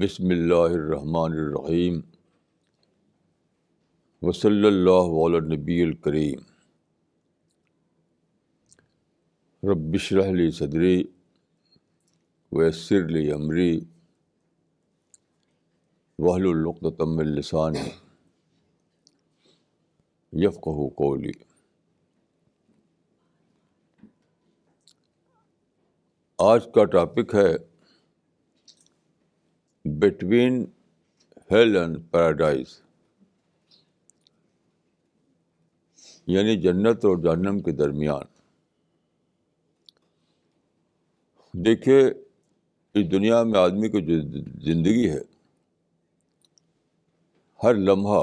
बसमीम वसल्ला नबी करीम रबशरली सदरी वसरली अमरी वाहलतमलसान यफ़क़हु कोली आज का टॉपिक है बिटवीन हेल एंड पैराडाइज यानी जन्नत और जहन्नम के दरमियान देखिए इस दुनिया में आदमी की जो ज़िंदगी है हर लम्हा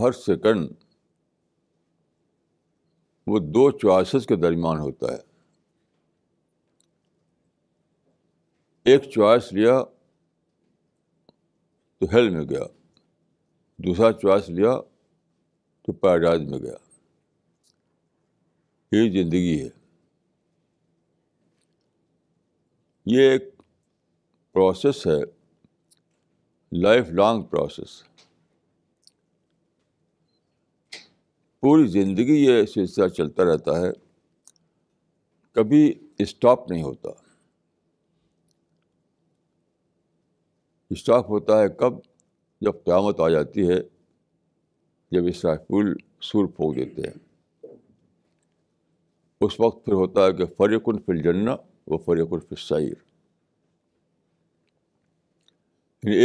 हर सेकंड वो दो चॉइसेस के दरमियान होता है एक चॉइस लिया तो हेल में गया दूसरा चॉइस लिया तो पैराडाइज में गया ये जिंदगी है ये एक प्रोसेस है लाइफ लॉन्ग प्रोसेस पूरी ज़िंदगी ये सिलसिला चलता रहता है कभी स्टॉप नहीं होता स्टॉप होता है कब जब क़्यामत आ जाती है जब इसराफुल सूर फूक देते हैं उस वक्त फिर होता है कि फ़रीकुन फिल जन्ना व फ़रीकुन फिल शायर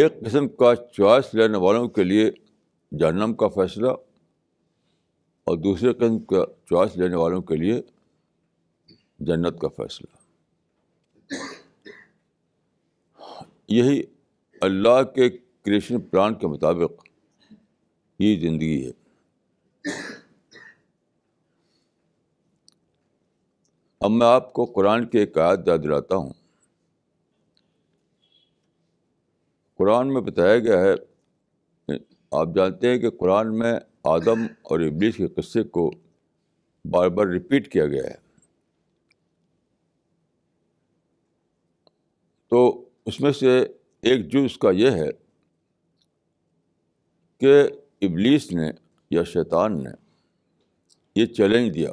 एक किस्म का चॉइस लेने वालों के लिए जहनम का फ़ैसला और दूसरे किस्म का चॉइस लेने वालों के लिए जन्नत का फैसला यही अल्लाह के क्रिएशन प्लान के मुताबिक ये ज़िंदगी है अब मैं आपको कुरान की एक आयत याद दिलाता हूँ कुरान में बताया गया है आप जानते हैं कि कुरान में आदम और इब्लीस के किस्से को बार बार रिपीट किया गया है तो उसमें से एक जुज़ का यह है कि इब्लीस ने या शैतान ने ये चैलेंज दिया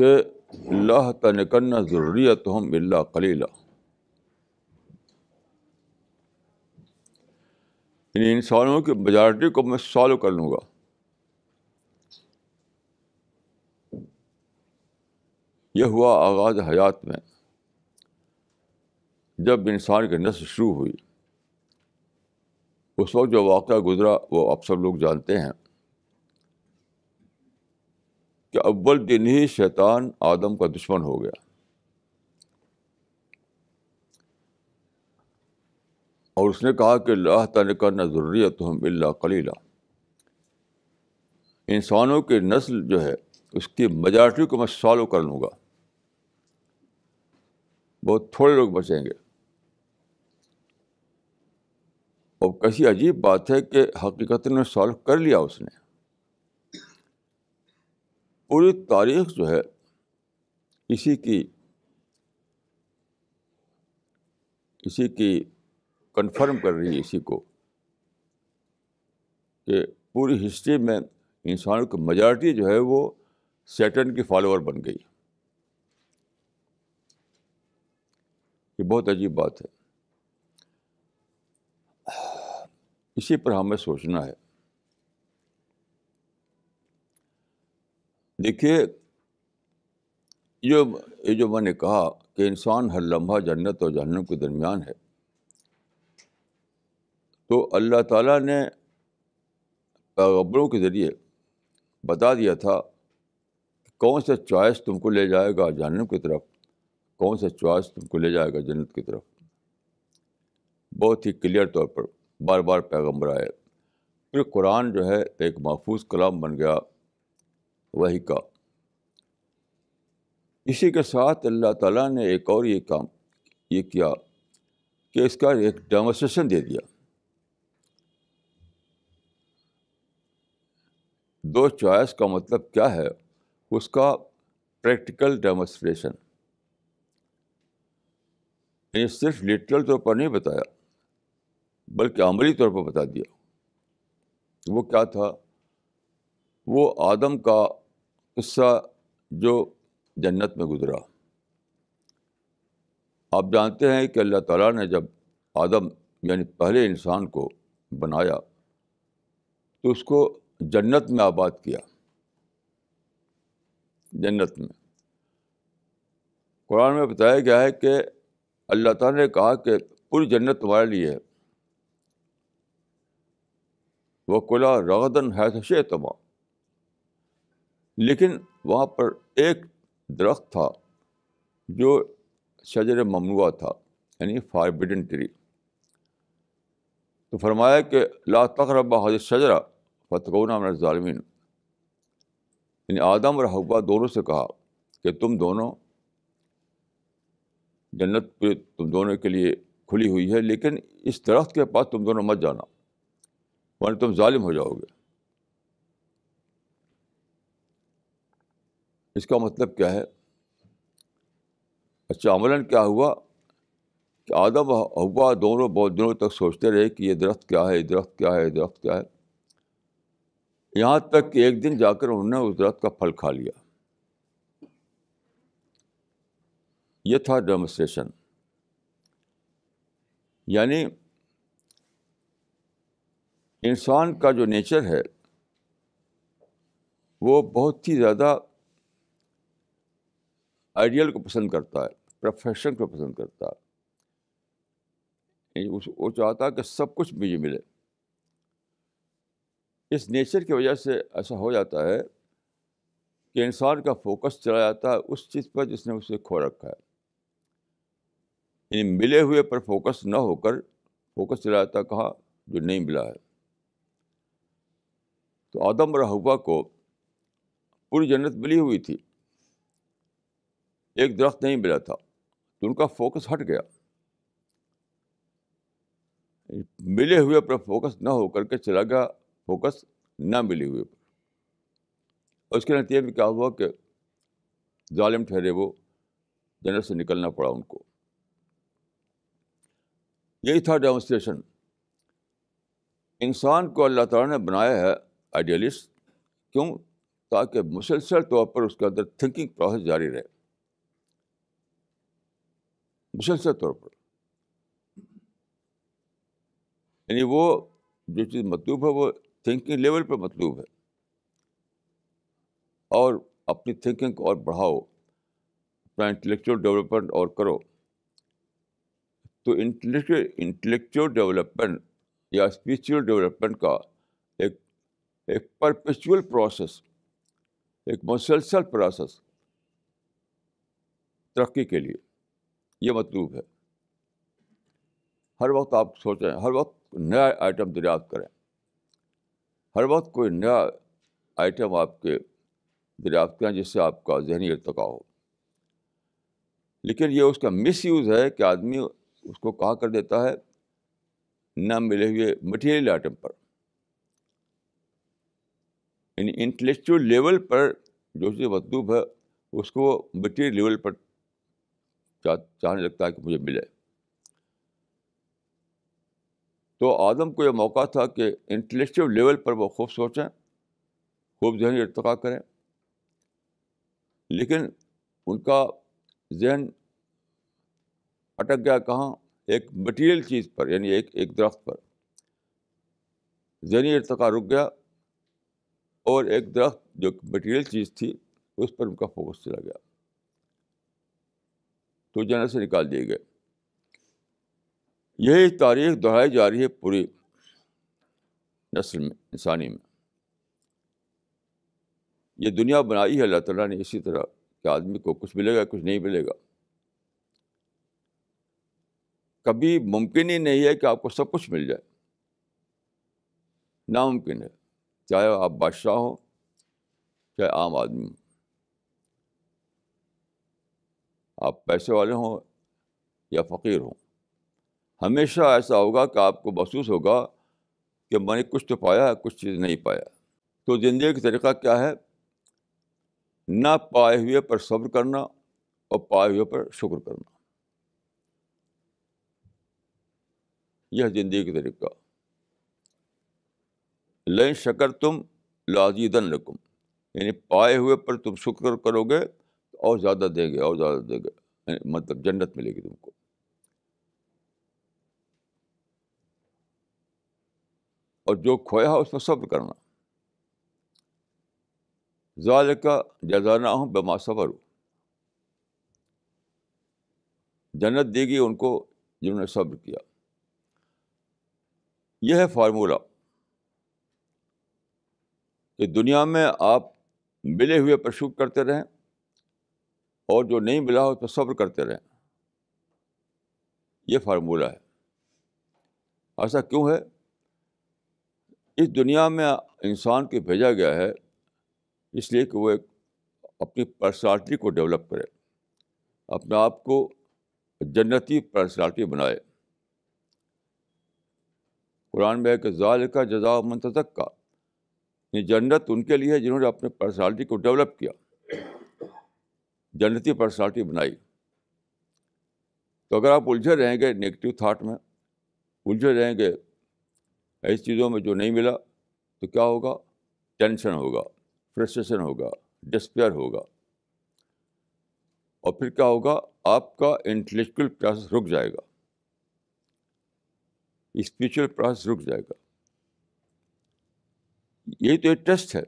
कि ला तनकन्ना ज़रूरियत हम अल्ला कलीला यानी इन सवालों की मेजॉरिटी को मैं सॉल्व कर लूंगा यह हुआ आगाज़ हयात में जब इंसान की नस्ल शुरू हुई उस वक्त जो वाक़ गुज़रा वो आप सब लोग जानते हैं कि अव्वल दिन ही शैतान आदम का दुश्मन हो गया और उसने कहा कि ला तनकर ज़रूरियत हम अल्ला कलीला इंसानों की नस्ल जो है उसकी मजार्टी को मैं सॉल्व कर लूँगा बहुत थोड़े लोग बचेंगे और कैसी अजीब बात है कि हकीकत ने सॉल्व कर लिया उसने पूरी तारीख जो है इसी की इसी की कंफर्म कर रही है इसी को कि पूरी हिस्ट्री में इंसान की मजार्टी जो है वो सेटन की फॉलोअर बन गई ये बहुत अजीब बात है इसी पर हमें सोचना है देखिए ये ये जो मैंने कहा कि इंसान हर लम्हा जन्नत और जहनम के दरमियान है तो अल्लाह ताला ने पैगम्बरों के ज़रिए बता दिया था कि कौन सा चॉइस तुमको ले जाएगा जहनम की तरफ कौन सा चॉइस तुमको ले जाएगा जन्नत की तरफ बहुत ही क्लियर तौर पर बार बार पैगम्बर आए फिर कुरान जो है एक महफूज कलाम बन गया वही का इसी के साथ अल्लाह ताला ने एक और ये काम ये किया कि इसका एक डेमोस्ट्रेशन दे दिया दो चॉइस का मतलब क्या है उसका प्रैक्टिकल डेमोस्ट्रेशन ये सिर्फ लिटरल तौर पर नहीं बताया बल्कि अमली तौर पर बता दिया वो क्या था वो आदम का किस्सा जो जन्नत में गुजरा आप जानते हैं कि अल्लाह ताला ने जब आदम यानी पहले इंसान को बनाया तो उसको जन्नत में आबाद किया जन्नत में कुरान में बताया गया है कि अल्लाह ताला ने कहा कि पूरी जन्नत तुम्हारे लिए है कुला रगदन है तमा लेकिन वहाँ पर एक दरख्त था जो शजर ममनुआ था यानी फारबिडन ट्री तो फरमाया कि ला तकरबा हजर शजरा फतगौना मन ालमीन यानी आदम और हवा दोनों से कहा कि तुम दोनों जन्नत पे तुम दोनों के लिए खुली हुई है लेकिन इस दरख्त के पास तुम दोनों मत जाना वरना तुम ालिम हो जाओगे इसका मतलब क्या है अच्छा अमलन क्या हुआ कि आदम हवा दोनों बहुत दिनों तक सोचते रहे कि ये दरख्त क्या है ये दरख्त क्या है ये दरख्त क्या है यहाँ तक कि एक दिन जाकर उन्होंने उस दरख्त का फल खा लिया यह था डेमोस्ट्रेशन यानी इंसान का जो नेचर है वो बहुत ही ज़्यादा आइडियल को पसंद करता है प्रोफेशन को पसंद करता है वो चाहता है कि सब कुछ मुझे मिले इस नेचर की वजह से ऐसा हो जाता है कि इंसान का फोकस चला जाता है उस चीज़ पर जिसने उसे खो रखा है इन मिले हुए पर फोकस न होकर फोकस चला जाता कहा जो नहीं मिला है तो आदम और हवा को पूरी जन्नत मिली हुई थी एक दरख्त नहीं मिला था तो उनका फोकस हट गया मिले हुए पर फोकस ना होकर के चला गया फोकस ना मिली हुई पर उसके नतीजे में क्या हुआ कि ालिम ठहरे वो जनरल से निकलना पड़ा उनको यही था डेमोस्ट्रेशन इंसान को अल्लाह ताला ने बनाया है आइडियलिस्ट क्यों ताकि मुसलसल तौर पर उसके अंदर थिंकिंग प्रोसेस जारी रहे मुसलसल तौर पर यानी वो जो चीज़ मतलूब है वो थिंकिंग लेवल पे मतलूब है और अपनी थिंकिंग को और बढ़ाओ अपना इंटेलेक्चुअल डेवलपमेंट और करो तो इंटलेक्चुअल इंटेलेक्चुअल डेवलपमेंट या स्पिरिचुअल डेवलपमेंट का एक एक परपेचुअल प्रोसेस एक मसलसल प्रोसेस तरक्की के लिए यह मतलूब है हर वक्त आप सोचें हर वक्त नया आइटम दरियाफ्त करें हर वक्त कोई नया आइटम आपके दरियाफ्त हैं जिससे आपका जहनी इरतका हो लेकिन ये उसका मिस यूज़ है कि आदमी उसको कहा कर देता है ना मिले हुए मटीरियल आइटम पर यानी इंटेलेक्चुअल लेवल पर जो चीज़ मतलूब है उसको मटीरियल लेवल पर चाहने लगता है कि मुझे मिले तो आदम को यह मौका था कि इंटलेक्चुअल लेवल पर वो खूब सोचें खूब जहनी इरतका करें लेकिन उनका जहन अटक गया कहाँ एक मटीरियल चीज़ पर यानी एक एक दरख्त पर जहनी इरतका रुक गया और एक दरख्त जो मटीरियल चीज़ थी उस पर उनका फोकस चला गया तो जन्नत से निकाल दिए गए यही तारीख दोहराई जा रही है पूरी नस्ल में इंसानी में ये दुनिया बनाई है अल्लाह ताला ने इसी तरह के आदमी को कुछ मिलेगा कुछ नहीं मिलेगा कभी मुमकिन ही नहीं है कि आपको सब कुछ मिल जाए नामुमकिन है चाहे आप बादशाह हो चाहे आम आदमी हो आप पैसे वाले हों या फ़कीर हों हमेशा ऐसा होगा कि आपको महसूस होगा कि मैंने कुछ तो पाया कुछ चीज़ नहीं पाया तो ज़िंदगी का तरीक़ा क्या है ना पाए हुए पर सब्र करना और पाए हुए पर शुक्र करना यह ज़िंदगी का तरीक़ा लें शकर तुम लाजीदन रकुम यानी पाए हुए पर तुम शुक्र करोगे और ज़्यादा देंगे और ज़्यादा देंगे मतलब जन्नत मिलेगी तुमको और जो खोया है उस पर सब्र करना जाल का जजाना हूँ बमा सबर जन्नत देगी उनको जिन्होंने सब्र किया यह है फार्मूला कि दुनिया में आप मिले हुए पर शुक्र करते रहें और जो नहीं मिला हो उस पर सब्र करते रहें यह फार्मूला है ऐसा क्यों है इस दुनिया में इंसान को भेजा गया है इसलिए कि वो एक अपनी पर्सनालिटी को डेवलप करे अपने आप को जन्नती पर्सनालिटी बनाए कुरान में है कि जाल का जजा मंतक का ये जन्नत उनके लिए है जिन्होंने अपने पर्सनालिटी को डेवलप किया जन्नती पर्सनालिटी बनाई तो अगर आप उलझे रहेंगे नेगेटिव थाट में उलझे रहेंगे ऐसी चीज़ों में जो नहीं मिला तो क्या होगा टेंशन होगा फ्रस्ट्रेशन होगा डिस्पेयर होगा और फिर क्या होगा आपका इंटेलेक्चुअल प्रोसेस रुक जाएगा स्पिरिचुअल प्रोसेस रुक जाएगा यही तो एक टेस्ट है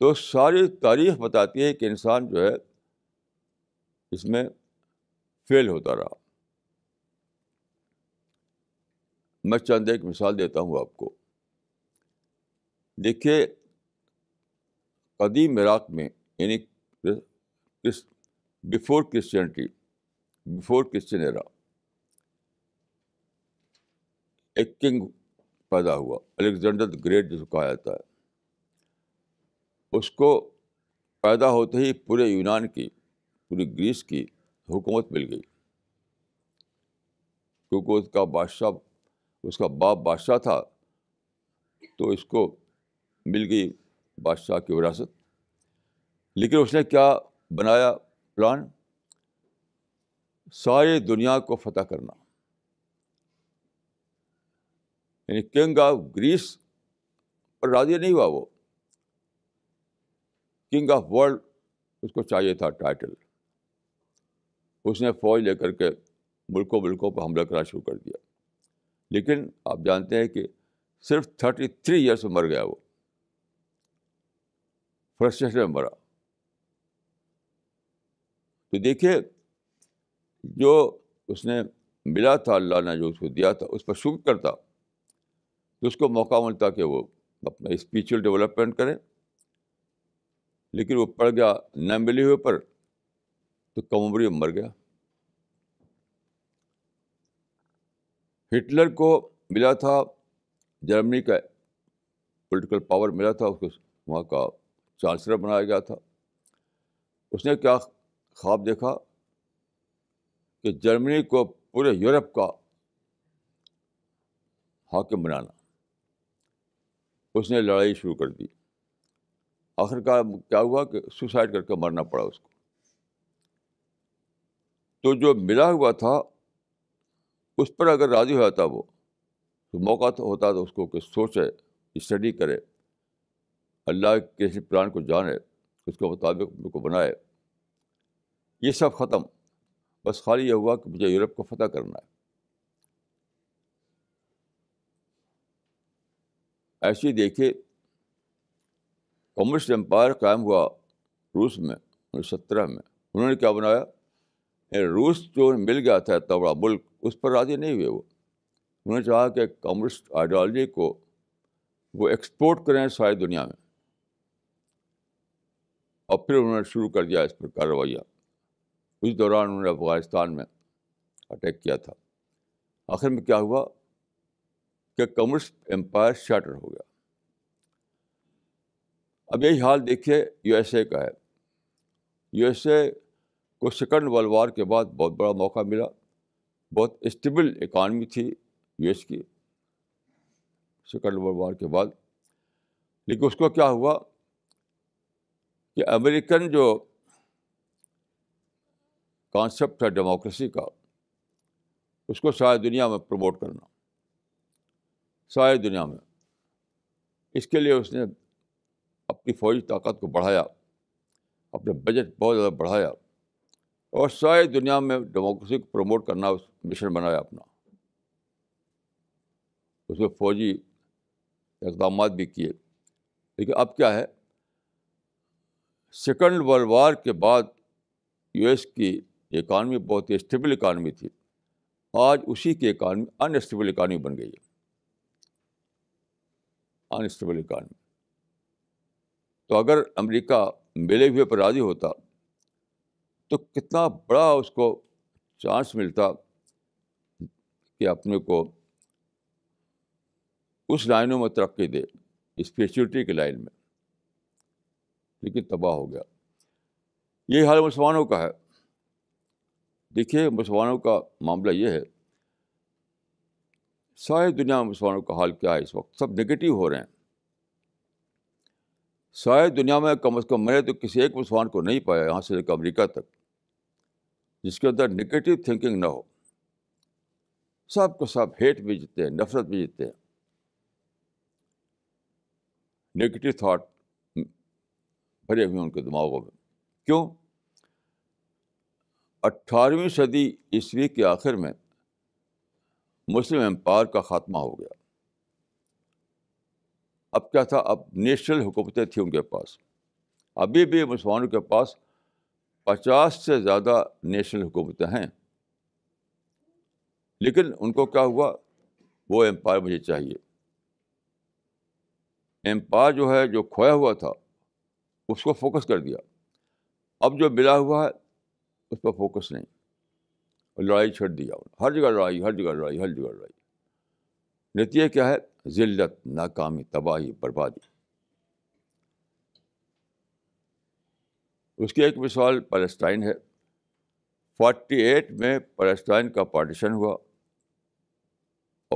तो सारी तारीख बताती है कि इंसान जो है इसमें फेल होता रहा मैं चंद एक मिसाल देता हूँ आपको देखिए कदीम इराक में यानी क्रिस before Christianity before Christian era एक किंग पैदा हुआ अलेक्जेंडर द ग्रेट जिसको कहा जाता है उसको पैदा होते ही पूरे यूनान की पूरी ग्रीस की हुकूमत मिल गई क्योंकि उसका बादशाह उसका तो बाप बादशाह था तो इसको मिल गई बादशाह की विरासत लेकिन उसने क्या बनाया प्लान सारे दुनिया को फतह करना यानी किंग ऑफ ग्रीस पर राजी नहीं हुआ वो किंग ऑफ वर्ल्ड उसको चाहिए था टाइटल उसने फौज लेकर के मुल्कों मुल्कों पर हमला करना शुरू कर दिया लेकिन आप जानते हैं कि सिर्फ थर्टी थ्री ईयर्स में मर गया वो फ्रस्ट्रेशन में मरा तो देखिए जो उसने मिला था अल्लाह ने जो उसको दिया था उस पर शुक्र करता तो उसको मौका मिलता कि वो अपना स्पिरिचुअल डेवलपमेंट करे लेकिन वो पड़ गया न मिले हुए पर तो कमरी में मर गया हिटलर को मिला था जर्मनी का पॉलिटिकल पावर मिला था उसको वहाँ का चांसलर बनाया गया था उसने क्या ख्वाब देखा कि जर्मनी को पूरे यूरोप का हाकिम बनाना उसने लड़ाई शुरू कर दी आखिरकार क्या हुआ कि सुसाइड करके मरना पड़ा उसको तो जो मिला हुआ था उस पर अगर राज़ी हो जाता वो तो मौका तो होता तो उसको कि सोचे स्टडी करे अल्लाह के इस प्लान को जाने उसके मुताबिक उनको बनाए ये सब ख़त्म बस खाली यह हुआ कि मुझे यूरोप को फतह करना है ऐसे देखिए कम्युनिस्ट एम्पायर कायम हुआ रूस में उन्नीस सत्रह में उन्होंने क्या बनाया रूस जो मिल गया था इतना बड़ा मुल्क उस पर राज़ी नहीं हुए वो उन्होंने चाहा कि कम्युनिस्ट आइडियोलॉजी को वो एक्सपोर्ट करें सारी दुनिया में और फिर उन्होंने शुरू कर दिया इस पर कार्रवाइयाँ उस दौरान उन्होंने अफगानिस्तान में अटैक किया था आखिर में क्या हुआ कि कम्युनिस्ट एम्पायर शैटर हो गया अब यही हाल देखिए यूएसए का है यूएसए को सेकंड वर्ल्ड वार के बाद बहुत बड़ा मौका मिला बहुत स्टेबल इकानमी थी यूएस की सेकंड वर्ल्ड वार के बाद लेकिन उसको क्या हुआ कि अमेरिकन जो कॉन्सेप्ट है डेमोक्रेसी का उसको सारी दुनिया में प्रमोट करना सारी दुनिया में इसके लिए उसने अपनी फौजी ताकत को बढ़ाया अपने बजट बहुत ज़्यादा बढ़ाया और सारी दुनिया में डेमोक्रेसी को प्रमोट करना उस मिशन बनाया अपना उसमें फौजी इकदाम भी किए लेकिन अब क्या है सेकंड वर्ल्ड वार के बाद यूएस की इकानमी बहुत ही स्टेबल इकानमी थी आज उसी की इकानमी अनस्टेबल इकानमी बन गई है अनस्टेबल इकानमी तो अगर अमेरिका मिले हुए पर राज़ी होता तो कितना बड़ा उसको चांस मिलता कि अपने को उस लाइनों में तरक्की दे स्पिरिचुअलिटी के लाइन में लेकिन तबाह हो गया ये हाल मुसलमानों का है देखिए मुसलमानों का मामला ये है सारी दुनिया में मुसलमानों का हाल क्या है इस वक्त सब नेगेटिव हो रहे हैं शायद दुनिया में कम अज़ कम मैंने तो किसी एक मुसलमान को नहीं पाया यहाँ से लेकर अमेरिका तक जिसके अंदर निगेटिव थिंकिंग ना हो सब को सब हेट भी जीते हैं नफरत भी जीते हैं निगेटिव थाट भरे हुए उनके दिमागों में क्यों अट्ठारहवीं सदी ईस्वी के आखिर में मुस्लिम एम्पायर का ख़ात्मा हो गया अब क्या था अब नेशनल हुकूमतें थी उनके पास अभी भी मुसलमानों के पास पचास से ज़्यादा नेशनल हुकूमतें हैं लेकिन उनको क्या हुआ वो एम्पायर मुझे चाहिए एम्पायर जो है जो खोया हुआ था उसको फोकस कर दिया अब जो मिला हुआ है उस पर फोकस नहीं लड़ाई छोड़ दिया हर जगह लड़ाई हर जगह लड़ाई हर जगह लड़ाई नतीजा क्या है ज़िल्लत नाकामी तबाही बर्बादी उसकी एक मिसाल पलस्टाइन है 48 में पैलेस्टाइन का पार्टीशन हुआ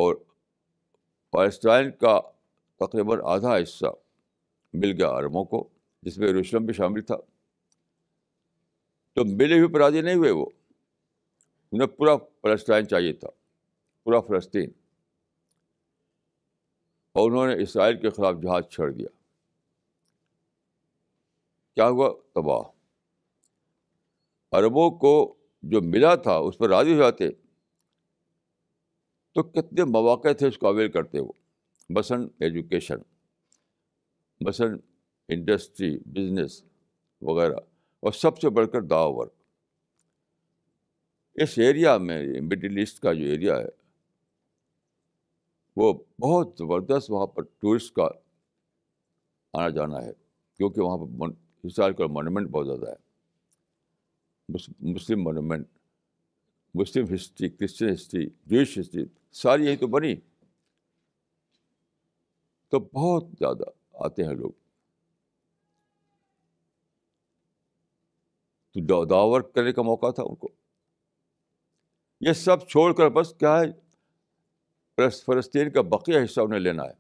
और पैलेस्टाइन का तकरीबन आधा हिस्सा मिल गया अरबों को जिसमें यरूशलेम भी शामिल था तो मिले हुए पर नहीं हुए वो उन्हें पूरा फलस्तान चाहिए था पूरा फलस्तीन और उन्होंने इसराइल के ख़िलाफ़ जहाज छोड़ दिया क्या हुआ तबाह अरबों को जो मिला था उस पर राज़ी हो जाते तो कितने मौाक़ थे उसको अवेल करते वो mass education mass industry business वगैरह और सबसे बढ़कर दावा वर्क इस एरिया में मिडिल ईस्ट का जो एरिया है वो बहुत ज़बरदस्त वहाँ पर टूरिस्ट का आना जाना है क्योंकि वहाँ पर हिस्टोरिकल मोनूमेंट बहुत ज़्यादा है Muslim monument Muslim history Christian history Jewish history सारी यही तो बनी तो बहुत ज़्यादा आते हैं लोग तो दावर करने का मौका था उनको ये सब छोड़कर बस क्या है फलस्तीन का बकिया हिस्सा उन्हें लेना है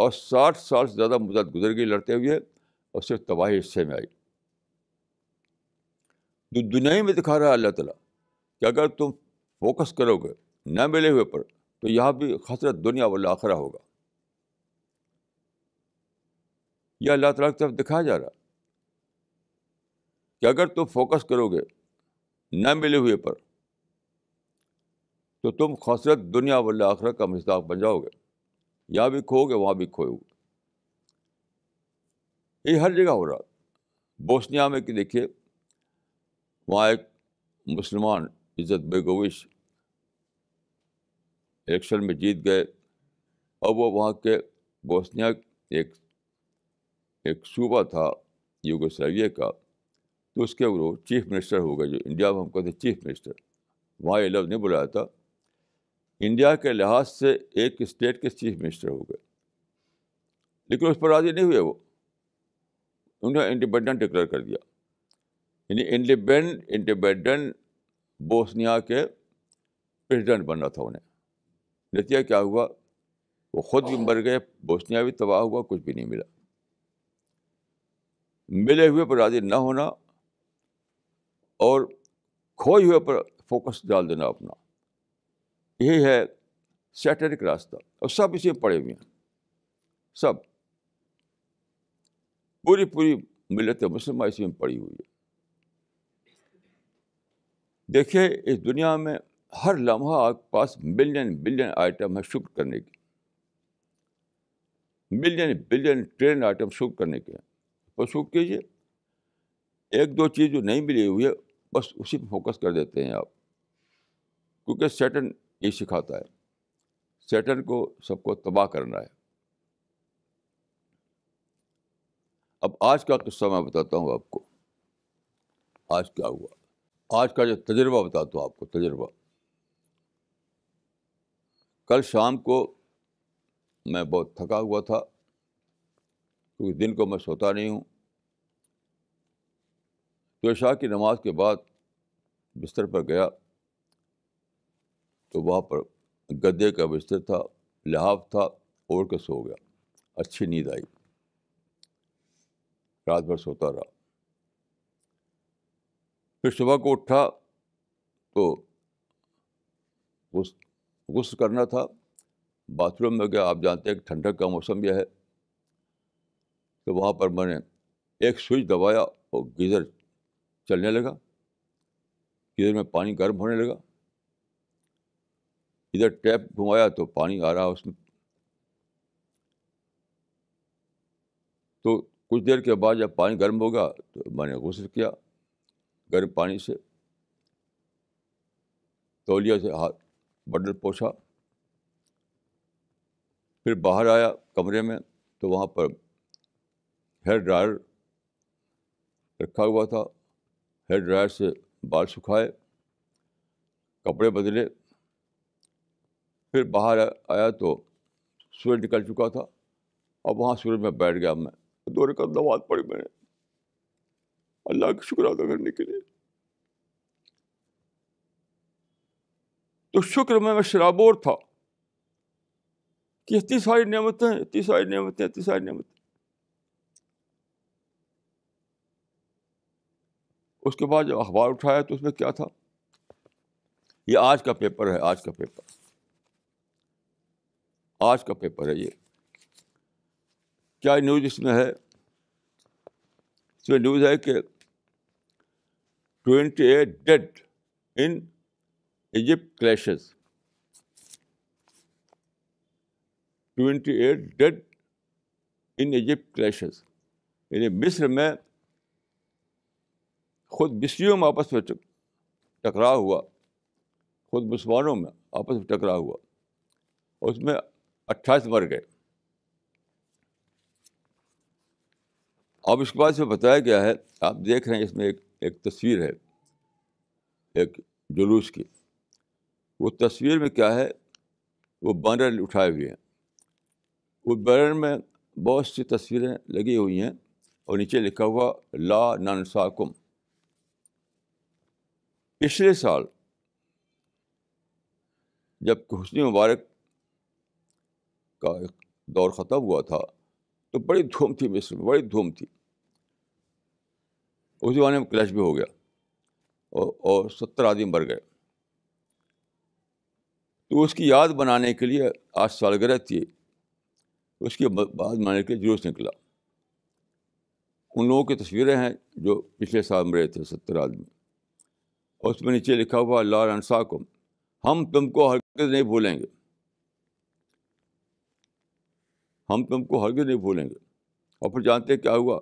और साठ साल से ज़्यादा मुदत गुजर गई लड़ते हुए और सिर्फ तबाही हिस्से में आई जो दुनिया में दिखा रहा है अल्लाह तला कि अगर तुम फोकस करोगे न मिले हुए पर तो यहाँ भी खसरत दुनिया वाला आखरा होगा यह अल्लाह तला की तरफ दिखाया जा रहा कि अगर तुम फोकस करोगे न मिले हुए पर तो तुम खसरत दुनिया वल्ल आखरा का मजदाक बन जाओगे यहाँ भी खोगे वहाँ भी खोगे ये हर जगह हो रहा बोस्निया में कि देखिए वहाँ एक मुसलमान इज़्ज़त बेगोविश इलेक्शन में जीत गए और वो वहाँ के बोस्निया एक एक सूबा था यूगोस्लाविया का तो उसके वो चीफ मिनिस्टर हो गए जो इंडिया में हम कहते चीफ मिनिस्टर वहाँ ये लफ्ज़ नहीं बुलाया था इंडिया के लिहाज से एक स्टेट के चीफ मिनिस्टर हो गए लेकिन उस पर राज़ी नहीं हुए वो उन्हें इंडिपेंडेंट डिक्लेयर कर दिया यानी इंडिपेंडेंट इंडिपेंडेंट बोस्निया के प्रेसिडेंट बनना था उन्हें नतीजा क्या हुआ वो खुद भी मर गए बोस्निया भी तबाह हुआ कुछ भी नहीं मिला मिले हुए पर राजी ना होना और खोए हुए पर फोकस डाल देना अपना यही है सैटरिक रास्ता और सब इसी पड़े हुए हैं सब पूरी पूरी मिलत मुसलमान इसी में पड़ी हुई है देखिए इस दुनिया में हर लम्हा आपके पास मिलियन बिलियन आइटम है शुक्र करने की मिलियन बिलियन ट्रेन आइटम शुक्र करने के हैं और शुक्र कीजिए एक दो चीज़ जो नहीं मिली हुई है बस उसी पर फोकस कर देते हैं आप क्योंकि सेटन ये सिखाता है सैटन को सबको तबाह करना है अब आज का किस्सा मैं बताता हूँ आपको आज क्या हुआ आज का जो तजर्बा बताता हूँ आपको तजर्बा कल शाम को मैं बहुत थका हुआ था क्योंकि दिन को मैं सोता नहीं हूँ तो शाह की नमाज के बाद बिस्तर पर गया तो वहाँ पर गद्दे का बिस्तर था लिहाफ था ओढ़ के सो गया अच्छी नींद आई रात भर सोता रहा फिर सुबह को उठा तो गुस्स करना था बाथरूम में गया आप जानते हैं कि ठंडक का मौसम यह है तो वहाँ पर मैंने एक स्विच दबाया और गीज़र चलने लगा गीज़र में पानी गर्म होने लगा इधर टैप घुमाया तो पानी आ रहा उसमें तो कुछ देर के बाद जब पानी गर्म होगा तो मैंने गसल किया गर्म पानी से तौलिया से हाथ बंडल पोछा फिर बाहर आया कमरे में तो वहाँ पर हेयर ड्रायर रखा हुआ था हेयर ड्रायर से बाल सुखाए कपड़े बदले फिर बाहर आया तो सूरज निकल चुका था अब वहाँ सूरज में बैठ गया मैं दो रकत नमाज पढ़ी मैंने अल्लाह का शुक्र अदा करने के लिए तो शुक्र में मैं शराबोर था कि इतनी सारी नियमतें इतनी सारी नियमतें इतनी सारी नियमतें उसके बाद जब अखबार उठाया तो उसमें क्या था ये आज का पेपर है आज का पेपर आज का पेपर है ये क्या न्यूज़ इसमें है इसमें न्यूज़ है कि twenty eight dead in Egypt clash twenty eight dead in Egypt clash यानी मिस्र में खुद मिस्रियों में आपस में टकराव हुआ खुद मुसलमानों में आपस में टकराव हुआ उसमें अट्ठाईस मर गए अब इसके बाद इसमें बताया गया है आप देख रहे हैं इसमें एक एक तस्वीर है एक जुलूस की वो तस्वीर में क्या है वो बैनर उठाए हुए हैं वो बैनर में बहुत सी तस्वीरें लगी हुई हैं और नीचे लिखा हुआ ला नान नानसाकुम पिछले साल जब हसन मुबारक का दौर ख़त्म हुआ था तो बड़ी धूम थी मिस्र में बड़ी धूम थी उस जमाने में क्लैश भी हो गया और, और सत्तर आदमी मर गए तो उसकी याद बनाने के लिए आज सालगिरह थी उसकी बाद मनाने के लिए जुलूस निकला उन लोगों की तस्वीरें हैं जो पिछले साल मरे थे सत्तर आदमी और उसमें नीचे लिखा हुआ लार अनसाकुम हम तुमको हरकत नहीं भूलेंगे हम तुमको हरगिज नहीं भूलेंगे और फिर जानते हैं क्या हुआ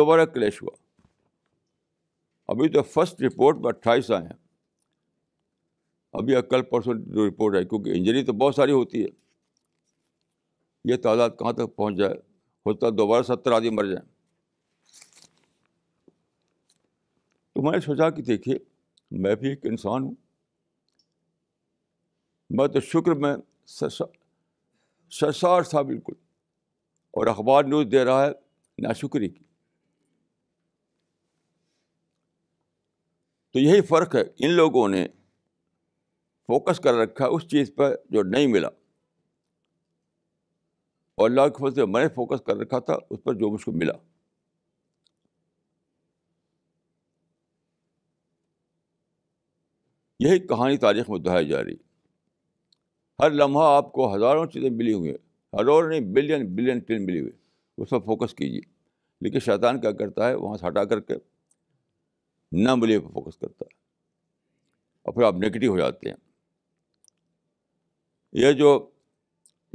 दोबारा क्लैश हुआ अभी तो फर्स्ट रिपोर्ट में अट्ठाईस आए हैं अभी कल परसों जो रिपोर्ट आई क्योंकि इंजरी तो बहुत सारी होती है ये तादाद कहाँ तक पहुँच जाए होता दोबारा सत्तर आदमी मर जाए तो मैंने सोचा कि देखिए मैं भी एक इंसान हूँ मैं तो शुक्र में ससा ससार था बिल्कुल और अखबार न्यूज़ दे रहा है ना शुक्री की तो यही फ़र्क है इन लोगों ने फोकस कर रखा उस चीज़ पर जो नहीं मिला और अल्लाह की फजल मैंने फोकस कर रखा था उस पर जो मुझको मिला यही कहानी तारीख में दोहराई जा रही हर लम्हा आपको हज़ारों चीज़ें मिली हुई हैं हजारों नहीं बिलियन बिलियन ट्रिलियन मिली हुई उस पर फोकस कीजिए लेकिन शैतान क्या करता है वहाँ से हटा करके ना मिले पर फोकस करता है और फिर आप नेगेटिव हो जाते हैं यह जो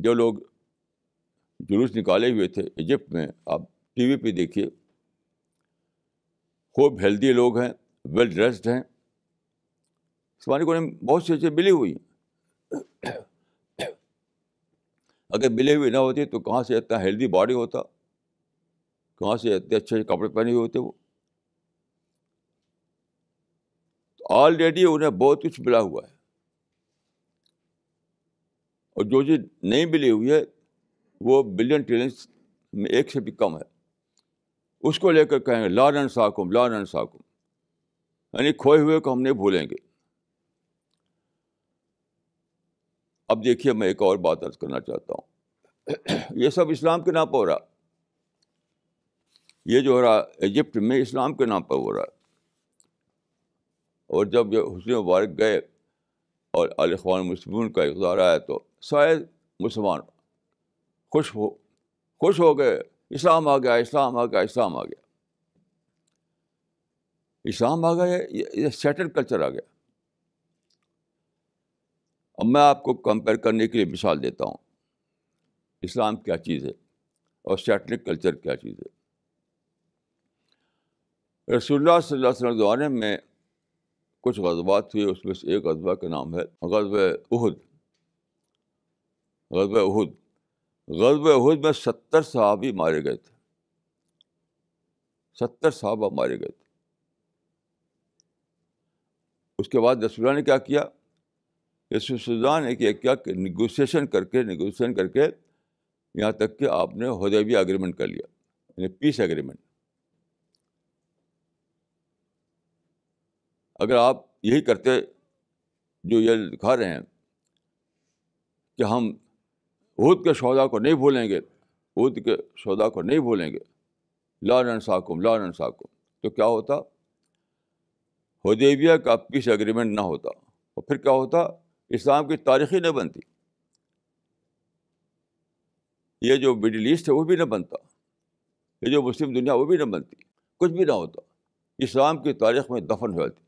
जो लोग जुलूस निकाले हुए थे इजिप्ट में आप टीवी पे देखिए खूब हेल्दी लोग हैं वेल ड्रेस्ड हैं इस को बहुत सी चीज़ें मिली हुई हैं अगर मिले हुए ना होते तो कहाँ से इतना हेल्दी बॉडी होता कहाँ से इतने अच्छे अच्छे कपड़े पहने हुए होते वो ऑलरेडी तो उन्हें बहुत कुछ मिला हुआ है और जो चीज़ नहीं मिली हुई है वो बिलियन ट्रिलियन में एक से भी कम है उसको लेकर कहेंगे एंड साकुम एंड साकुम यानी खोए हुए को हम नहीं भूलेंगे अब देखिए मैं एक और बात अर्ज करना चाहता हूँ ये सब इस्लाम के नाम पर हो रहा ये जो हो रहा इजिप्ट में इस्लाम के नाम पर हो रहा है और जब हुसन मुबारक गए और अलखान मुस्लिम का इकदार आया तो शायद मुसलमान खुश हो खुश हो गए इस्लाम आ गया इस्लाम आ गया इस्लाम आ गया इस्लाम आ गया ये सेटल कल्चर आ गया अब मैं आपको कंपेयर करने के लिए मिसाल देता हूँ इस्लाम क्या चीज़ है और सैटनिक कल्चर क्या चीज़ है रसुल्ला सल्लल्लाहु ज़माने में कुछ गजबात हुए उसमें से एक गजबा का नाम है गजब उहद गजब उहद गजब उहद में सत्तर साहबी मारे गए थे सत्तर साहबा मारे गए थे उसके बाद रसुल्ला ने क्या किया इसमें सुल्तान ने कि क्या निगोसिएशन करके निगोसिएशन करके यहाँ तक कि आपने हदैबिया एग्रीमेंट कर लिया यानी पीस एग्रीमेंट अगर आप यही करते जो ये दिखा रहे हैं कि हम उहद के सौदा को नहीं भूलेंगे उहद के सौदा को नहीं भूलेंगे लान साकुम लान साकुम तो क्या होता हदेबिया का पीस एग्रीमेंट ना होता और फिर क्या होता इस्लाम की तारीख ही नहीं बनती ये जो मिडिल ईस्ट है वो भी नहीं बनता ये जो मुस्लिम दुनिया वो भी नहीं बनती कुछ भी ना होता इस्लाम की तारीख में दफन हो जाती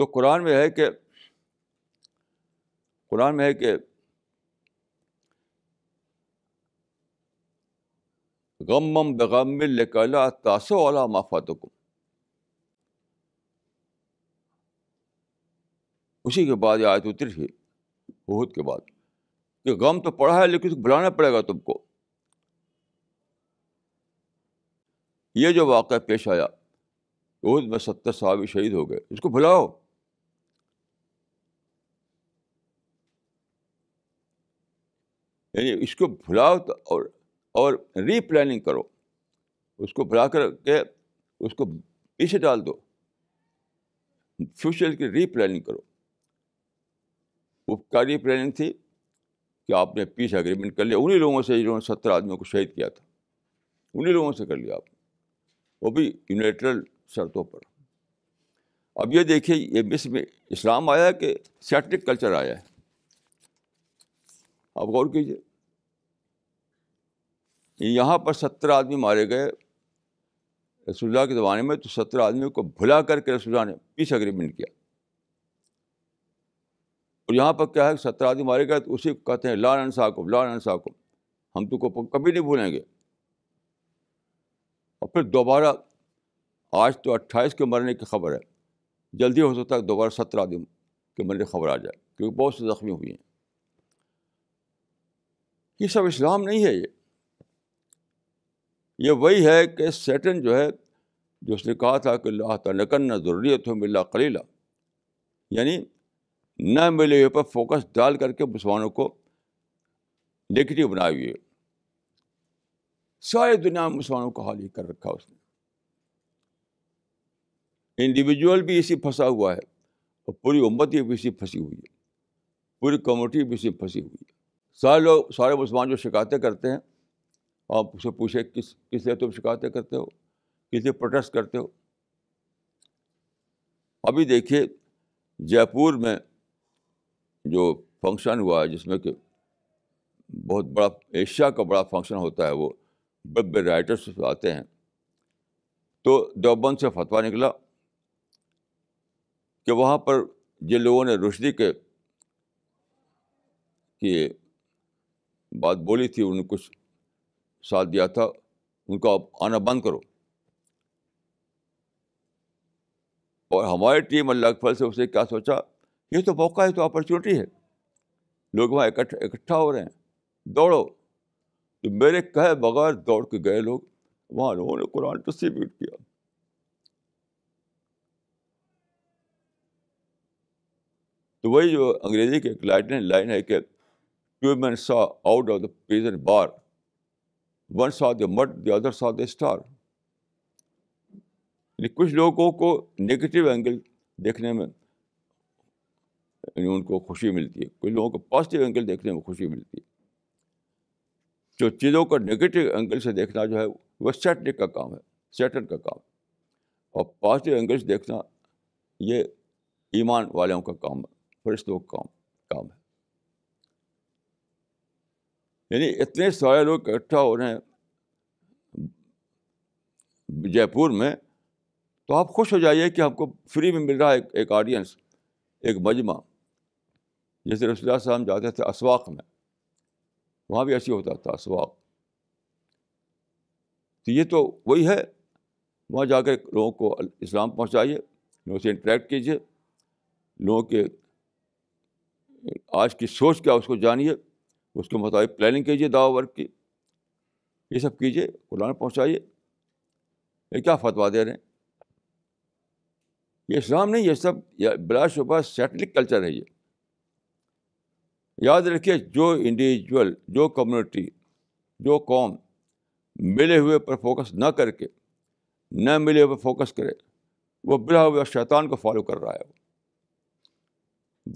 तो कुरान में है कि कुरान में है कि गम बगम लिकला तासो तो माफातकुम उसी के बाद ये आयत उतरी थी बहुत के बाद कि गम तो पड़ा है लेकिन बुलाना पड़ेगा तुमको ये जो वाक़ पेश आया ओद में सत्तर साहब शहीद हो गए इसको भुलाओ यानी इसको भुलाओ तो और और रीप्लानिंग करो उसको भुला कर के उसको पीछे डाल दो फ्यूचर की री प्लानिंग करो उपकारी प्लानिंग थी कि आपने पीस एग्रीमेंट कर लिया उन्हीं लोगों से जिन्होंने सत्तर आदमियों को शहीद किया था उन्हीं लोगों से कर लिया आपने वो भी यूनिट्रल शर्तों पर अब ये देखिए ये मिस में इस्लाम आया कि सेटनिक कल्चर आया है आप गौर कीजिए यहाँ पर सत्तर आदमी मारे गए रसुल्ला के ज़माने में तो सत्तर आदमियों को भुला करके रसुल्ला ने पीस एग्रीमेंट किया और यहाँ पर क्या है सत्रह आदमी मारे गए तो उसी को कहते हैं लाल अन साकुब लाल अन साकुब हम तुमको तो कभी नहीं भूलेंगे और फिर दोबारा आज तो अट्ठाईस के मरने की खबर है जल्दी हो सकता है दोबारा सत्रह आदमी के मरने की खबर आ जाए क्योंकि बहुत से जख्मी हुए हैं ये सब इस्लाम नहीं है ये ये वही है कि सेटन जो है जो उसने कहा था कि ला तनकन ज़रूरीत हो मिल्ला कलीला यानी न मिले हुए पर फोकस डाल करके मुसलमानों को नेगेटिव बनाए हुए सारी दुनिया में मुसलमानों को हाल ही कर रखा उसने इंडिविजुअल भी इसी फंसा हुआ है और पूरी उम्मत भी इसी फंसी हुई है पूरी कम्युनिटी भी इसी फंसी हुई है सारे लोग सारे मुसलमान जो शिकायतें करते हैं आप उससे पूछे किस किस लिए तुम शिकायतें करते हो किस लिए प्रोटेस्ट करते हो अभी देखिए जयपुर में जो फंक्शन हुआ है जिसमें कि बहुत बड़ा एशिया का बड़ा फंक्शन होता है वो बड़े बड़े राइटर्स आते हैं तो देवबंद से फतवा निकला कि वहाँ पर जिन लोगों ने रुशदी के की बात बोली थी उन्हें कुछ साथ दिया था उनका आना बंद करो और हमारी टीम अल्लाह फल से उसे क्या सोचा ये तो मौका है तो अपॉर्चुनिटी है लोग वहाँ इकट्ठा इकट्ठा हो रहे हैं दौड़ो तो मेरे कहे बगैर दौड़ के गए लोग वहाँ लोगों ने कुरान को सीबीट किया तो वही जो अंग्रेजी की एक लाइन लाइन है कि two man saw out of the prison bar one saw the mud the other saw the star कुछ लोगों को नेगेटिव एंगल देखने में उनको खुशी मिलती है कुछ लोगों को पॉजिटिव एंगल देखने में खुशी मिलती है जो चीज़ों को नेगेटिव एंगल से देखना जो है वह सैटनिक का काम है सैटन का काम और पॉजिटिव एंगल से देखना ये ईमान वालों का काम है फरिश्तों का काम काम है यानी इतने सारे लोग इकट्ठा हो रहे हैं जयपुर में तो आप खुश हो जाइए कि आपको फ्री में मिल रहा है एक, एक ऑडियंस एक मजमा जैसे रसोल्ला हम जाते थे असवाक में वहाँ भी ऐसे होता था असवाक तो ये तो वही है वहाँ जाकर लोगों को इस्लाम पहुँचाइए लोगों से इंटरेक्ट कीजिए लोगों के आज की सोच क्या उसको जानिए उसके मुताबिक प्लानिंग कीजिए दावा वर्क की ये सब कीजिए कुरान पहुँचाइए ये क्या फतवा दे रहे हैं ये इस्लाम नहीं ये सब या बिलाशुबा सेटलिक कल्चर है ये याद रखिए जो इंडिविजुअल जो कम्युनिटी जो कौम मिले हुए पर फोकस ना करके न मिले हुए पर फोकस करे वो बिला हुआ शैतान को फॉलो कर रहा है वो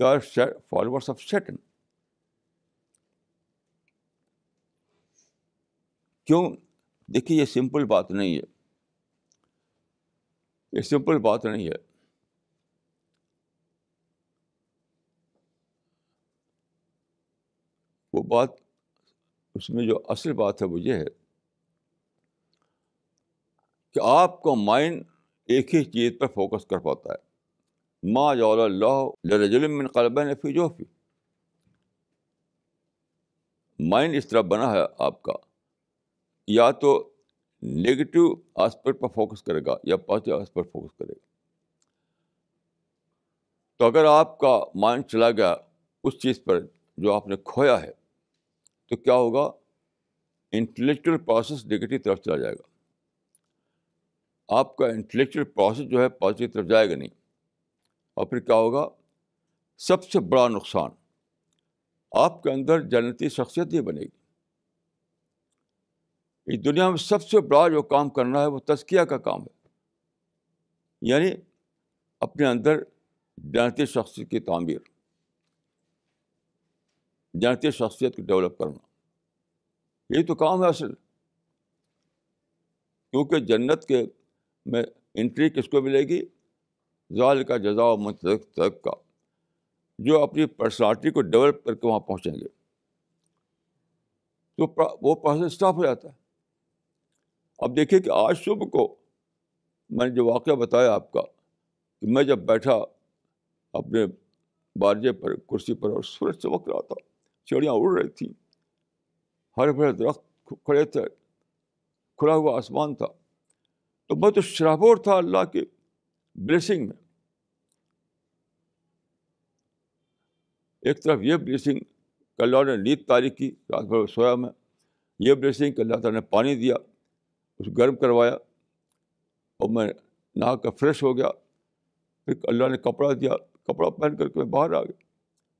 द फॉलोअर्स ऑफ शैटन क्यों देखिए ये सिंपल बात नहीं है ये सिंपल बात नहीं है वो बात उसमें जो असल बात है वो ये है कि आपका माइंड एक ही चीज़ पर फोकस कर पाता है माँ जौल्लाजुलमिन कलबन जो फी माइंड इस तरह बना है आपका या तो नेगेटिव आस्पेक्ट पर फोकस करेगा या पॉजिटिव आस्पेक्ट फोकस करेगा तो अगर आपका माइंड चला गया उस चीज़ पर जो आपने खोया है तो क्या होगा इंटेलेक्चुअल प्रोसेस नेगेटिव तरफ चला जाएगा आपका इंटेलेक्चुअल प्रोसेस जो है पॉजिटिव तरफ जाएगा नहीं और फिर क्या होगा सबसे बड़ा नुकसान आपके अंदर जन्नती शख्सियत नहीं बनेगी इस दुनिया में सबसे बड़ा जो काम करना है वो तस्किया का काम है यानी अपने अंदर जन्नती शख्सियत की तामीर जानती शख्सियत को डेवलप करना यही तो काम है असल क्योंकि जन्नत के में इंट्री किसको मिलेगी जाल का जजा मंतक का जो अपनी पर्सनालिटी को डेवलप करके वहाँ पहुँचेंगे तो वो प्रोसेस स्टाफ हो जाता है अब देखिए कि आज शुभ को मैंने जो वाक्य बताया आपका मैं जब बैठा अपने बारजे पर कुर्सी पर और सूरज चमक रहा था चिड़ियाँ उड़ रही थी हरे भरे दरख्त खड़े थे खुला हुआ आसमान था तो मैं तो शराबोर था अल्लाह के ब्लेसिंग में एक तरफ यह ब्लेसिंग अल्लाह ने नींद तारीख की रात भर सोया में यह ब्लेसिंग अल्लाह ताला ने पानी दिया उस गर्म करवाया और मैं नहा कर फ्रेश हो गया फिर अल्लाह ने कपड़ा दिया कपड़ा पहन करके मैं बाहर आ गया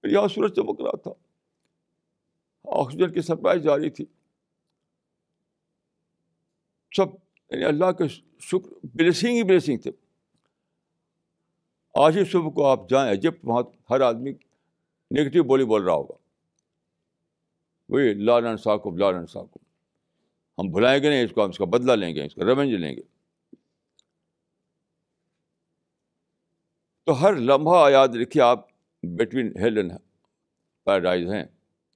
फिर यहाँ सूरज चमक रहा था ऑक्सीजन की सप्लाई जारी थी सब यानी अल्लाह के शुक्र ब्लेसिंग ही ब्लेसिंग थे आज ही सुबह को आप जाएं इजिप्ट वहाँ हर आदमी नेगेटिव बोली बोल रहा होगा वही लालन साकुब लालन साकुब हम भुलाएंगे नहीं इसको हम इसका बदला लेंगे इसका रवेंज लेंगे तो हर लम्हा याद रखिए आप बिटवीन हेल एंड पैराडाइज हैं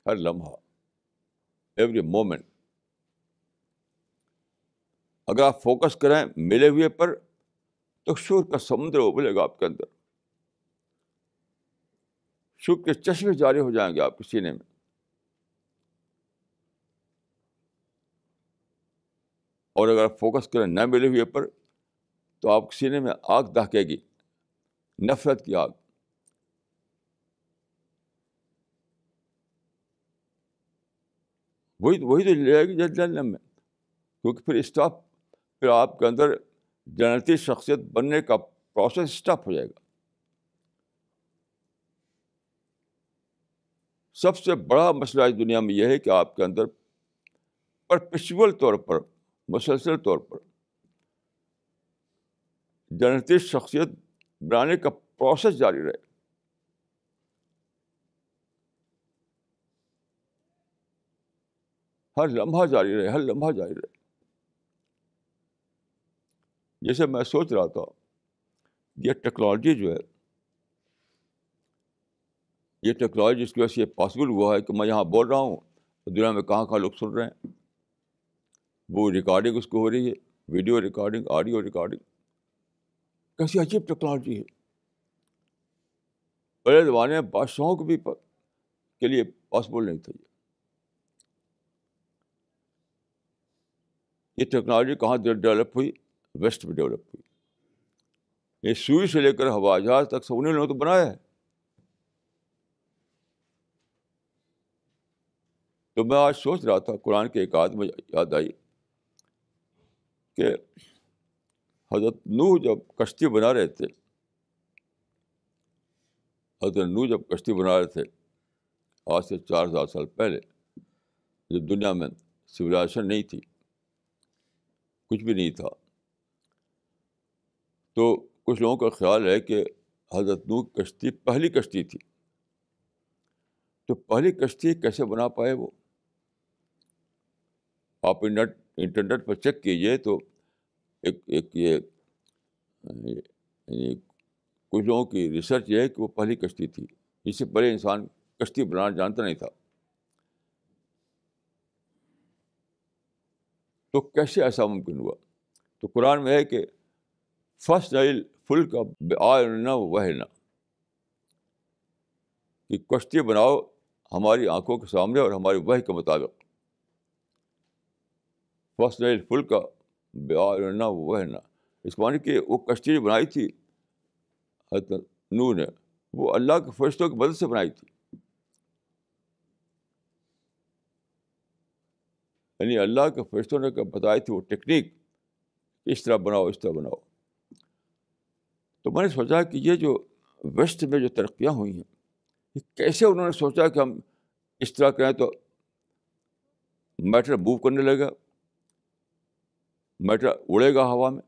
हर लम्हा एवरी मोमेंट अगर आप फोकस करें मिले हुए पर तो शुक्र का समुद्र उबलेगा आपके अंदर शुक्र के चश्मे जारी हो जाएंगे आपके सीने में और अगर आप फोकस करें न मिले हुए पर तो आपके सीने में आग दहकेगी नफरत की आग वही वही तो ले जाएगी जहन्नम में क्योंकि फिर स्टॉप फिर आपके अंदर जनति शख्सियत बनने का प्रोसेस स्टॉप हो जाएगा सबसे बड़ा मसला इस दुनिया में यह है कि आपके अंदर परपिशुअल तौर पर मुसलसल तौर पर जन्नती शख्सियत बनाने का प्रोसेस जारी रहे हर लम्हा जारी रहे हर लम्हा जारी रहे जैसे मैं सोच रहा था यह टेक्नोलॉजी जो है ये टेक्नोलॉजी जिसकी वजह से पॉसिबल हुआ है कि मैं यहाँ बोल रहा हूँ तो दुनिया में कहाँ कहाँ लोग सुन रहे हैं वो रिकॉर्डिंग उसको हो रही है वीडियो रिकॉर्डिंग ऑडियो रिकॉर्डिंग कैसी अजीब टेक्नोलॉजी है पहले ज़माने में बादशाहों को भी के लिए पॉसिबल नहीं था ये टेक्नोलॉजी कहाँ डेवलप हुई वेस्ट में डेवलप हुई ये सुई से लेकर हवाई जहाज तक सब उन्हीं लोगों तो बनाया है तो मैं आज सोच रहा था कुरान के एक आद में याद आई कि हजरत नू जब कश्ती बना रहे थे हजरत नू जब कश्ती बना रहे थे आज से चार हज़ार साल पहले जब दुनिया में सिविलाइजेशन नहीं थी कुछ भी नहीं था तो कुछ लोगों का ख्याल है कि हज़रत नू कश्ती पहली कश्ती थी तो पहली कश्ती कैसे बना पाए वो आप इंटरनेट इंटरनेट पर चेक कीजिए तो एक एक ये, ये, ये कुछ लोगों की रिसर्च ये है कि वो पहली कश्ती थी इससे पहले इंसान कश्ती बनाना जानता नहीं था तो कैसे ऐसा मुमकिन हुआ तो कुरान में है कि फर्स्ट अल फुल का आना वहना कि कश्ती बनाओ हमारी आंखों के सामने और हमारी वह के मुताबिक फर्स्ट अल फुल का आना वहना इस मानी कि वो कश्ती बनाई थी नू ने वो अल्लाह के फरिश्तों की मदद से बनाई थी यानी अल्लाह के फैसलों ने क्या बताई थी वो टेक्निक इस तरह बनाओ इस तरह बनाओ तो मैंने सोचा कि ये जो वेस्ट में जो तरक्याँ हुई हैं कैसे उन्होंने सोचा कि हम इस तरह करें तो मैटर मूव करने लगेगा मैटर उड़ेगा हवा में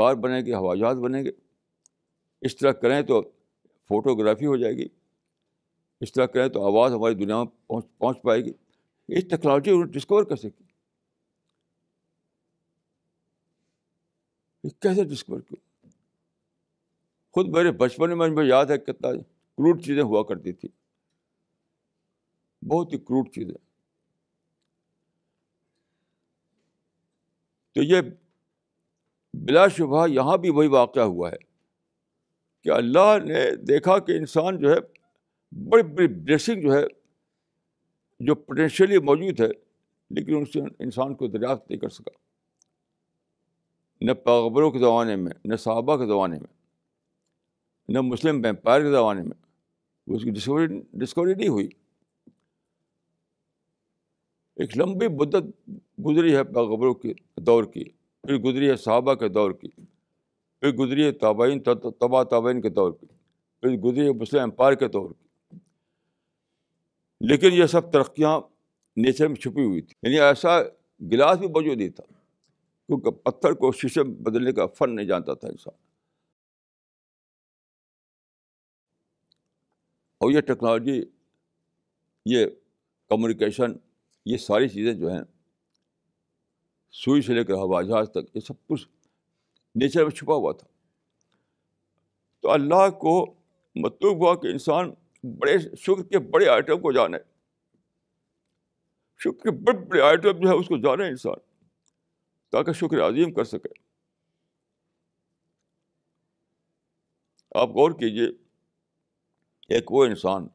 कार बनेगी हवा जहाज बनेंगे इस तरह करें तो फोटोग्राफी हो जाएगी इस तरह करें तो आवाज़ हमारी दुनिया में पहुँच पहुँच पाएगी इस टेक्नोलॉजी उन्होंने डिस्कवर कर की कैसे डिस्कवर की खुद मेरे बचपन में मुझे याद है कितना क्रूड चीज़ें हुआ करती थी बहुत ही क्रूड चीज़ें तो ये बिला बिलाशुबा यहाँ भी वही वाक़ हुआ है कि अल्लाह ने देखा कि इंसान जो है बड़ी बड़ी ब्लेसिंग जो है जो पोटेंशली मौजूद है लेकिन उनसे इंसान को दरियाफ्त नहीं कर सका न पैगबरों के ज़माने में न साहबा के ज़माने में न मुस्लिम एम्पायर के ज़माने में उसकी डिस्कवरी डिस्कवरी नहीं हुई एक लंबी बदत गुजरी है पैगबरों के दौर की फिर गुजरी है साहबा के दौर की फिर गुजरी है तबाइन तबा तबाइन के दौर की फिर गुजरी है मुस्लिम एम्पायर के दौर की लेकिन ये सब तरक्याँ नेचर में छुपी हुई थी यानी ऐसा गिलास भी मौजूद नहीं था क्योंकि पत्थर को शीशे में बदलने का फन नहीं जानता था इंसान और ये टेक्नोलॉजी ये कम्युनिकेशन ये सारी चीज़ें जो हैं सुई से लेकर हवाई जहाज तक ये सब कुछ नेचर में छुपा हुआ था तो अल्लाह को मतलूब हुआ कि इंसान बड़े शुक्र के बड़े आइटम को जाने शुक्र के बड़े बड़े आइटम जो है उसको जाने इंसान ताकि शुक्र अजीम कर सके आप गौर कीजिए एक वो इंसान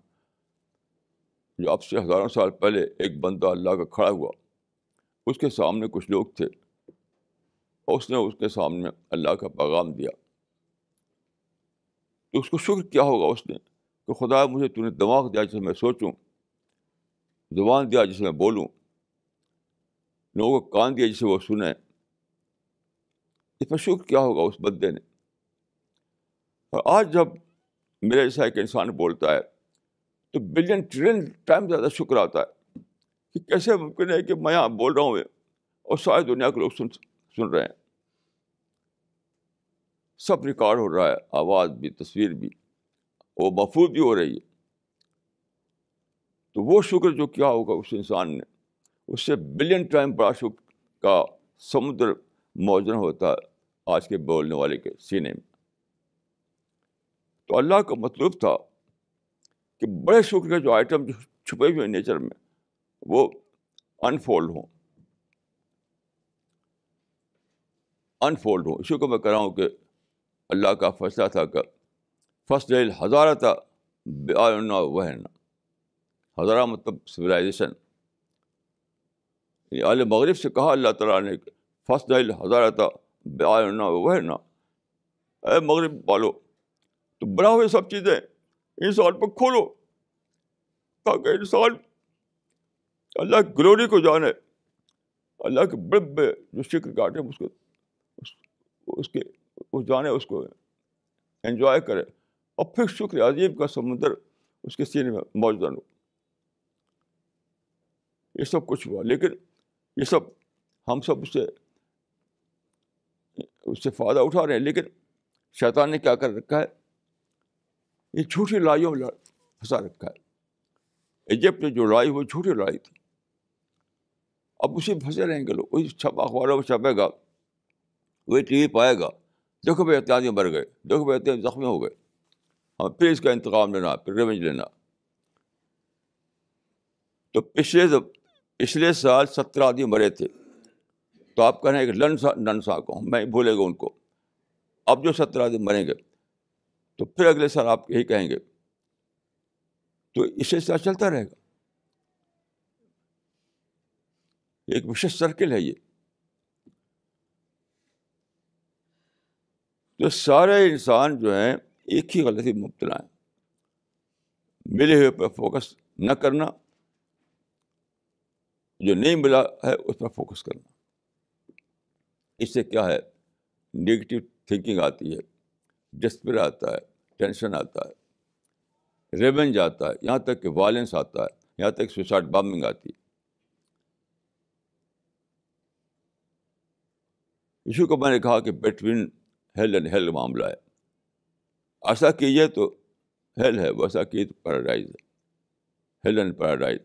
जो आपसे हज़ारों साल पहले एक बंदा अल्लाह का खड़ा हुआ उसके सामने कुछ लोग थे और उसने उसके सामने अल्लाह का पैगाम दिया तो उसको शुक्र क्या होगा उसने तो खुदा मुझे तुमने दिमाग दिया जिसे मैं सोचूं जुबान दिया जिसे मैं बोलूँ लोगों को कान दिया जिसे वो सुने इसमें शुक्र क्या होगा उस बंदे ने और आज जब मेरे जैसा एक इंसान बोलता है तो बिलियन ट्रिलियन टाइम ज़्यादा शुक्र आता है कि कैसे मुमकिन है कि मैं यहाँ बोल रहा हूँ और सारी दुनिया के लोग सुन सुन रहे हैं सब रिकॉर्ड हो रहा है आवाज़ भी तस्वीर भी वो महफूज भी हो रही है तो वो शुक्र जो क्या होगा उस इंसान ने उससे बिलियन टाइम बड़ा शुक्र का समुद्र मौजन होता है आज के बोलने वाले के सीने में तो अल्लाह का मतलब था कि बड़े शुक्र के जो आइटम जो छुपे हुए नेचर में वो अनफोल्ड हों अनफोल्ड हों इसी को मैं कह रहा हूँ कि अल्लाह का फैसला था कि फर्स्ट डेल हज़ारा था वहन हज़ारा मतलब सिविलाइजेशन आल मगरब से कहा अल्लाह ताला ने फर्स्ट डेल हज़ारा था वहन अरे मगरब पालो तो बड़ा हुए सब चीज़ें इंसान पर खोलो ताकि इंसान अल्लाह की ग्लोरी को जाने अल्लाह के बड़े जो शिक्र काटे उसको उस, उसके उस जाने उसको एंजॉय करे और फिर शुक्र अजीब का समुद्र उसके सीने में मौजूद हो ये सब कुछ हुआ लेकिन ये सब हम सब उससे उससे फ़ायदा उठा रहे हैं लेकिन शैतान ने क्या कर रखा है ये झूठी लड़ाइयों में फंसा रखा है इजिप्ट में जो लड़ाई हुई झूठी लड़ाई थी अब उसी फंसे रहेंगे लोग वही छपा अखबारों में छपेगा वही टी वी पाएगा देखो भाई इत्यादि मर गए दुख भाई जख्मी हो गए और फिर इसका इंतकाम लेना फिर रिवेंज लेना तो पिछले पिछले साल सत्रह आदमी मरे थे तो आप कह रहे हैं कि लन सा नन सा को मैं भूलेगा उनको अब जो सत्रह आदमी मरेंगे तो फिर अगले साल आप यही कहेंगे तो इसे साथ चलता रहेगा एक विशेष सर्किल है ये तो सारे इंसान जो हैं एक ही गलती मुबतला है मिले हुए पर फोकस न करना जो नहीं मिला है उस पर फोकस करना इससे क्या है नेगेटिव थिंकिंग आती है डिस्पेयर आता है टेंशन आता है रेवेंज आता है यहाँ तक कि वायलेंस आता है यहाँ तक सुसाइड बॉम्बिंग आती है इसी को मैंने कहा कि बिटवीन हेल एंड हेल मामला है ऐसा कीजिए तो हेल है वैसा कीजिए तो पैराडाइज है hell and paradise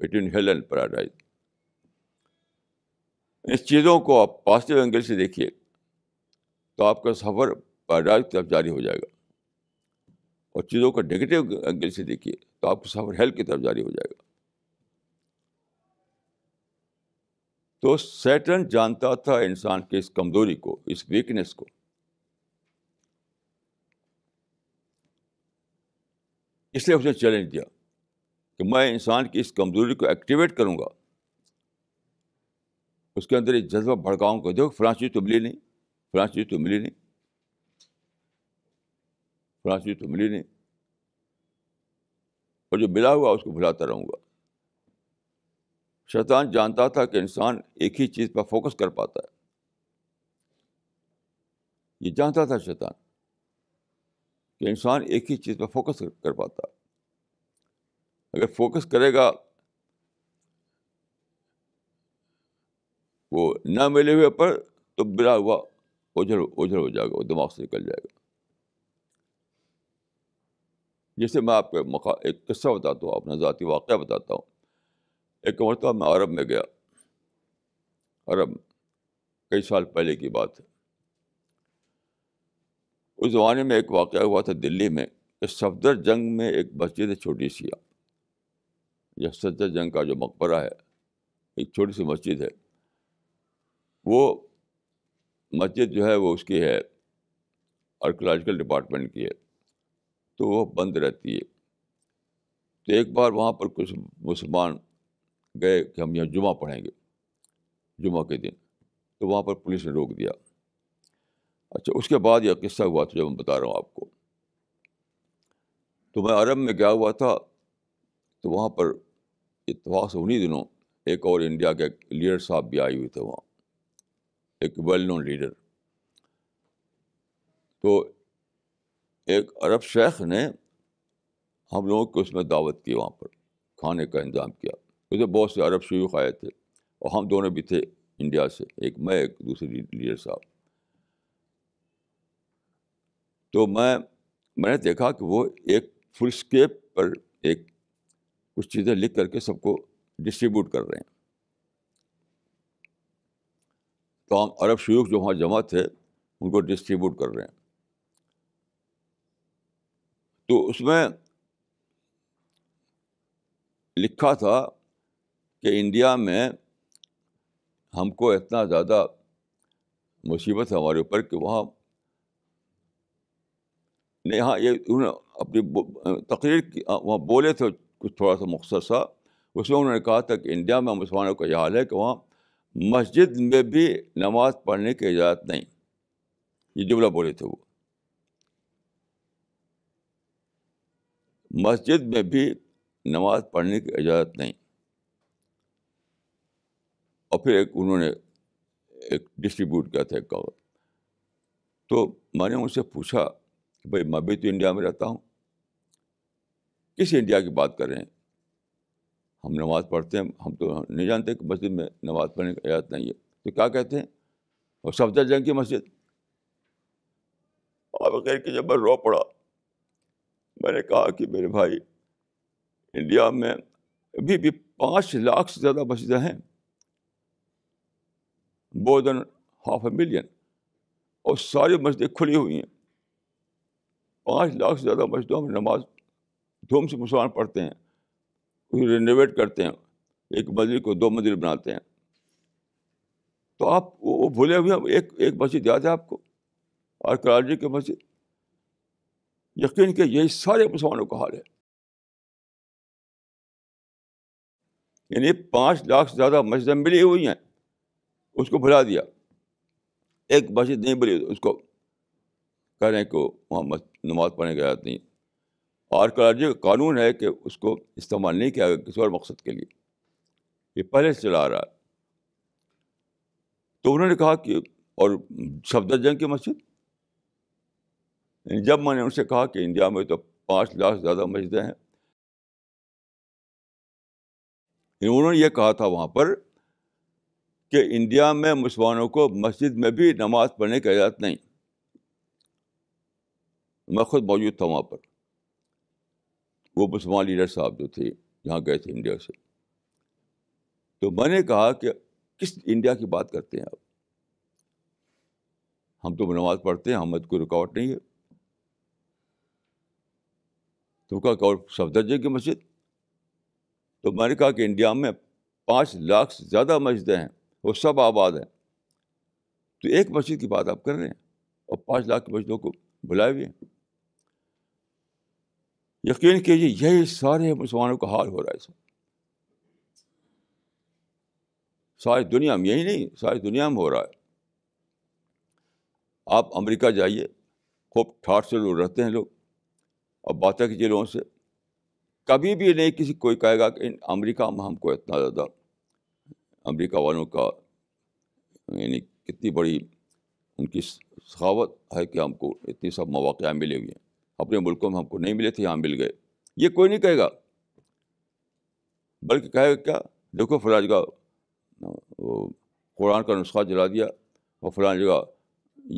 between hell and paradise इस चीज़ों को आप पॉजिटिव एंगल से देखिए तो आपका सफ़र पैराडाइज की तरफ जारी हो जाएगा और चीज़ों को नेगेटिव एंगल से देखिए तो आपका सफ़र हेल की तरफ जारी हो जाएगा तो सैटन जानता था इंसान के इस कमज़ोरी को इस वीकनेस को इसलिए उसने चैलेंज दिया कि मैं इंसान की इस कमज़ोरी को एक्टिवेट करूंगा उसके अंदर एक जज्बा भड़काऊँगा देखो फ्रांस चीज़ तो मिली नहीं फ्रांसी चीज़ तो मिली नहीं फ्रांसी चीज़ तो मिली नहीं और जो मिला हुआ उसको भुलाता रहूंगा शैतान जानता था कि इंसान एक ही चीज़ पर फोकस कर पाता है ये जानता था शैतान कि इंसान एक ही चीज़ पर फोकस कर पाता अगर फोकस करेगा वो ना मिले हुए पर तो बिला हुआ ओझल ओझल हो जाएगा वो दिमाग से निकल जाएगा जैसे मैं आपको मका एक किस्सा बताता हूँ अपना ज़ाती वाक़ बताता हूँ एक मरतबा मैं अरब में गया अरब कई साल पहले की बात है उस ज़माने में एक वाक़ हुआ था दिल्ली में सफदर जंग में एक मस्जिद है छोटी सी यह सफदर जंग का जो मकबरा है एक छोटी सी मस्जिद है वो मस्जिद जो है वो उसकी है आर्कोलॉजिकल डिपार्टमेंट की है तो वो बंद रहती है तो एक बार वहाँ पर कुछ मुसलमान गए कि हम यहाँ जुमा पढ़ेंगे जुमा के दिन तो वहाँ पर पुलिस ने रोक दिया अच्छा उसके बाद यह किस्सा हुआ था जो मैं बता रहा हूँ आपको तो मैं अरब में गया हुआ था तो वहाँ पर इतफाक़ से उन्हीं दिनों एक और इंडिया के लीडर साहब भी आए हुए थे वहाँ एक वेल नोन लीडर तो एक अरब शेख ने हम लोगों को उसमें दावत की वहाँ पर खाने का इंतज़ाम किया उसमें तो बहुत से अरब शयूख आए थे और हम दोनों भी थे इंडिया से एक मैं एक दूसरे लीडर साहब तो मैं मैंने देखा कि वो एक फुल स्केप पर एक कुछ चीज़ें लिख करके सबको डिस्ट्रीब्यूट कर रहे हैं तो हम अरब शयूख जो वहाँ जमा थे उनको डिस्ट्रीब्यूट कर रहे हैं तो उसमें लिखा था कि इंडिया में हमको इतना ज़्यादा मुसीबत है हमारे ऊपर कि वहाँ नहीं हाँ ये उन्होंने अपनी तकरीर की वहाँ बोले थे कुछ थोड़ा सा मुख्तर सा उसमें उन्होंने कहा था कि इंडिया में मुसलमानों का यह हाल है कि वहाँ मस्जिद में भी नमाज पढ़ने की इजाज़त नहीं ये जुमला बोले थे वो मस्जिद में भी नमाज पढ़ने की इजाज़त नहीं और फिर एक उन्होंने एक डिस्ट्रीब्यूट किया था एक कागज़ तो मैंने उनसे पूछा कि भाई मैं भी तो इंडिया में रहता हूँ किस इंडिया की बात कर रहे हैं हम नमाज़ पढ़ते हैं हम तो नहीं जानते कि मस्जिद में नमाज़ पढ़ने की आयात नहीं है तो क्या कहते हैं और सफदर जंग की मस्जिद और बगैर के जब मैं रो पड़ा मैंने कहा कि मेरे भाई इंडिया में अभी भी पाँच लाख से ज़्यादा मस्जिदें हैं more than half a million और सारी मस्जिदें खुली हुई हैं पाँच लाख से ज़्यादा मस्जिदों में नमाज धूम से मुसलमान पढ़ते हैं उसे रेनोवेट करते हैं एक मंदिर को दो मंदिर बनाते हैं तो आप वो भूले हुए एक एक मस्जिद याद है आपको और कराची की मस्जिद यकीन के यही सारे मुसलमानों का हाल है यानी पाँच लाख से ज़्यादा मस्जिद मिली हुई हैं उसको भुला दिया एक मस्जिद नहीं मिली उसको कह रहे हैं कि वहाँ नमाज पढ़ने की आदत नहीं आर्कोलॉजी का कानून है कि उसको इस्तेमाल नहीं किया गया किसी और मकसद के लिए ये पहले से चला आ रहा है तो उन्होंने कहा कि और शब्द जंग की मस्जिद जब मैंने उनसे कहा कि इंडिया में तो पाँच लाख से ज़्यादा मस्जिदें हैं उन्होंने ये कहा था वहाँ पर कि इंडिया में मुसलमानों को मस्जिद में भी नमाज़ पढ़ने की इजाज़त नहीं मैं खुद मौजूद था वहाँ पर वो मुसलमान लीडर साहब जो थे यहाँ गए थे इंडिया से तो मैंने कहा कि किस इंडिया की बात करते हैं आप हम तो नमाज़ पढ़ते हैं हमें तो कोई रुकावट नहीं है तो कहा और दर्जे की मस्जिद तो मैंने कहा कि इंडिया में पाँच लाख से ज़्यादा मस्जिदें हैं वो सब आबाद हैं तो एक मस्जिद की बात आप कर रहे हैं और पाँच लाख की मस्जिदों को बुलाए हुए हैं यकीन कीजिए यही सारे मुसलमानों का हाल हो रहा है सब सारी दुनिया में यही नहीं सारी दुनिया में हो रहा है आप अमेरिका जाइए खूब ठाठ से लोग रहते हैं लोग और बातें कीजिए लोगों से कभी भी नहीं किसी कोई कहेगा कि इन अमेरिका में हमको इतना ज़्यादा अमेरिका वालों का यानी कितनी बड़ी उनकी सखावत है कि हमको इतनी सब मौाक़ मिले हुए हैं अपने मुल्कों में हमको नहीं मिले थे यहाँ मिल गए ये कोई नहीं कहेगा बल्कि कहेगा क्या देखो फलां जगह कुरान का नुस्खा जला दिया और फलां जगह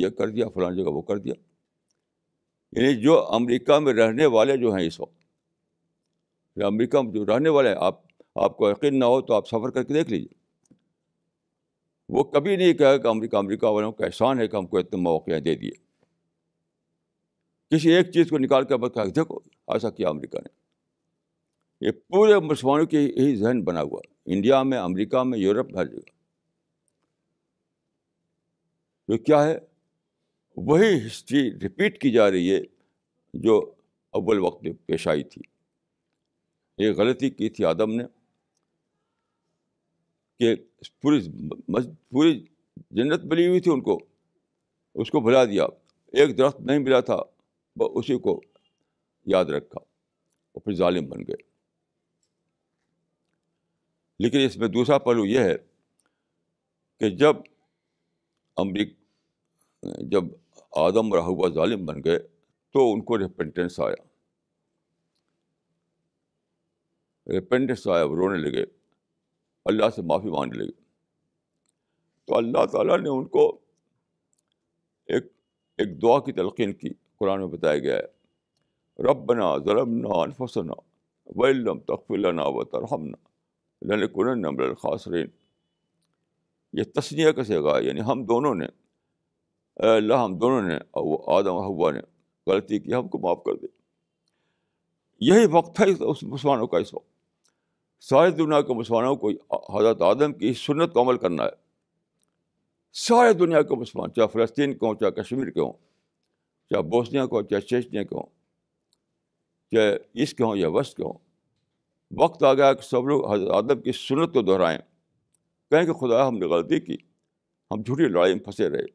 ये कर दिया फ़लान जगह वो कर दिया यानी जो अमेरिका में रहने वाले जो हैं इस वक्त अमरीका में जो रहने वाले हैं आप आपको यकीन ना हो तो आप सफ़र करके देख लीजिए वो कभी नहीं कहेगा कि अमरीका अमेरिका वालों का एहसान है कि हमको इतने मौक़े दे दिए किसी एक चीज़ को निकाल के बस देखो ऐसा किया अमेरिका ने ये पूरे मुसलमानों के यही जहन बना हुआ इंडिया में अमेरिका में यूरोप हर जगह तो क्या है वही हिस्ट्री रिपीट की जा रही है जो अव्वल वक्त में पेश आई थी ये गलती की थी आदम ने कि पूरी पूरी जन्नत मिली हुई थी उनको उसको भुला दिया एक दरख्त नहीं मिला था बस उसी को याद रखा और फिर ालिम बन गए लेकिन इसमें दूसरा पहलू यह है कि जब अमरीक जब आदम और हुआ ालिम बन गए तो उनको रिपेंटेंस आया रिपेंटेंस आया वो रोने लगे अल्लाह से माफ़ी मांगने लगे तो अल्लाह ताला ने उनको एक एक दुआ की तलकिन की कुरान में बताया गया है रबना ज़लमना अनफसना वलम तकफिलना व तरहमना लनकुन खासरीन यह तस्निया का सेगा यानी हम दोनों ने अल्लाह हम दोनों ने और वो आदम हवा ने गलती की हमको माफ़ कर दे यही वक्त था इस उस मुसलमानों का इस वक्त सारी दुनिया के मुसलमानों को हज़रत आदम की इस सुन्नत को अमल करना है सारे दुनिया के मुसलमान चाहे फ़लस्तीन के हों चाहे कश्मीर के हों चाहे बोस्निया को चाहे चेचनिया को चाहे ईस्ट के हों या वस्त के हों वक्त आ गया कि सब लोग हजरत आदम की सुनत को दोहराएं कहें कि खुदा हमने गलती की हम झूठी लड़ाई में फंसे रहे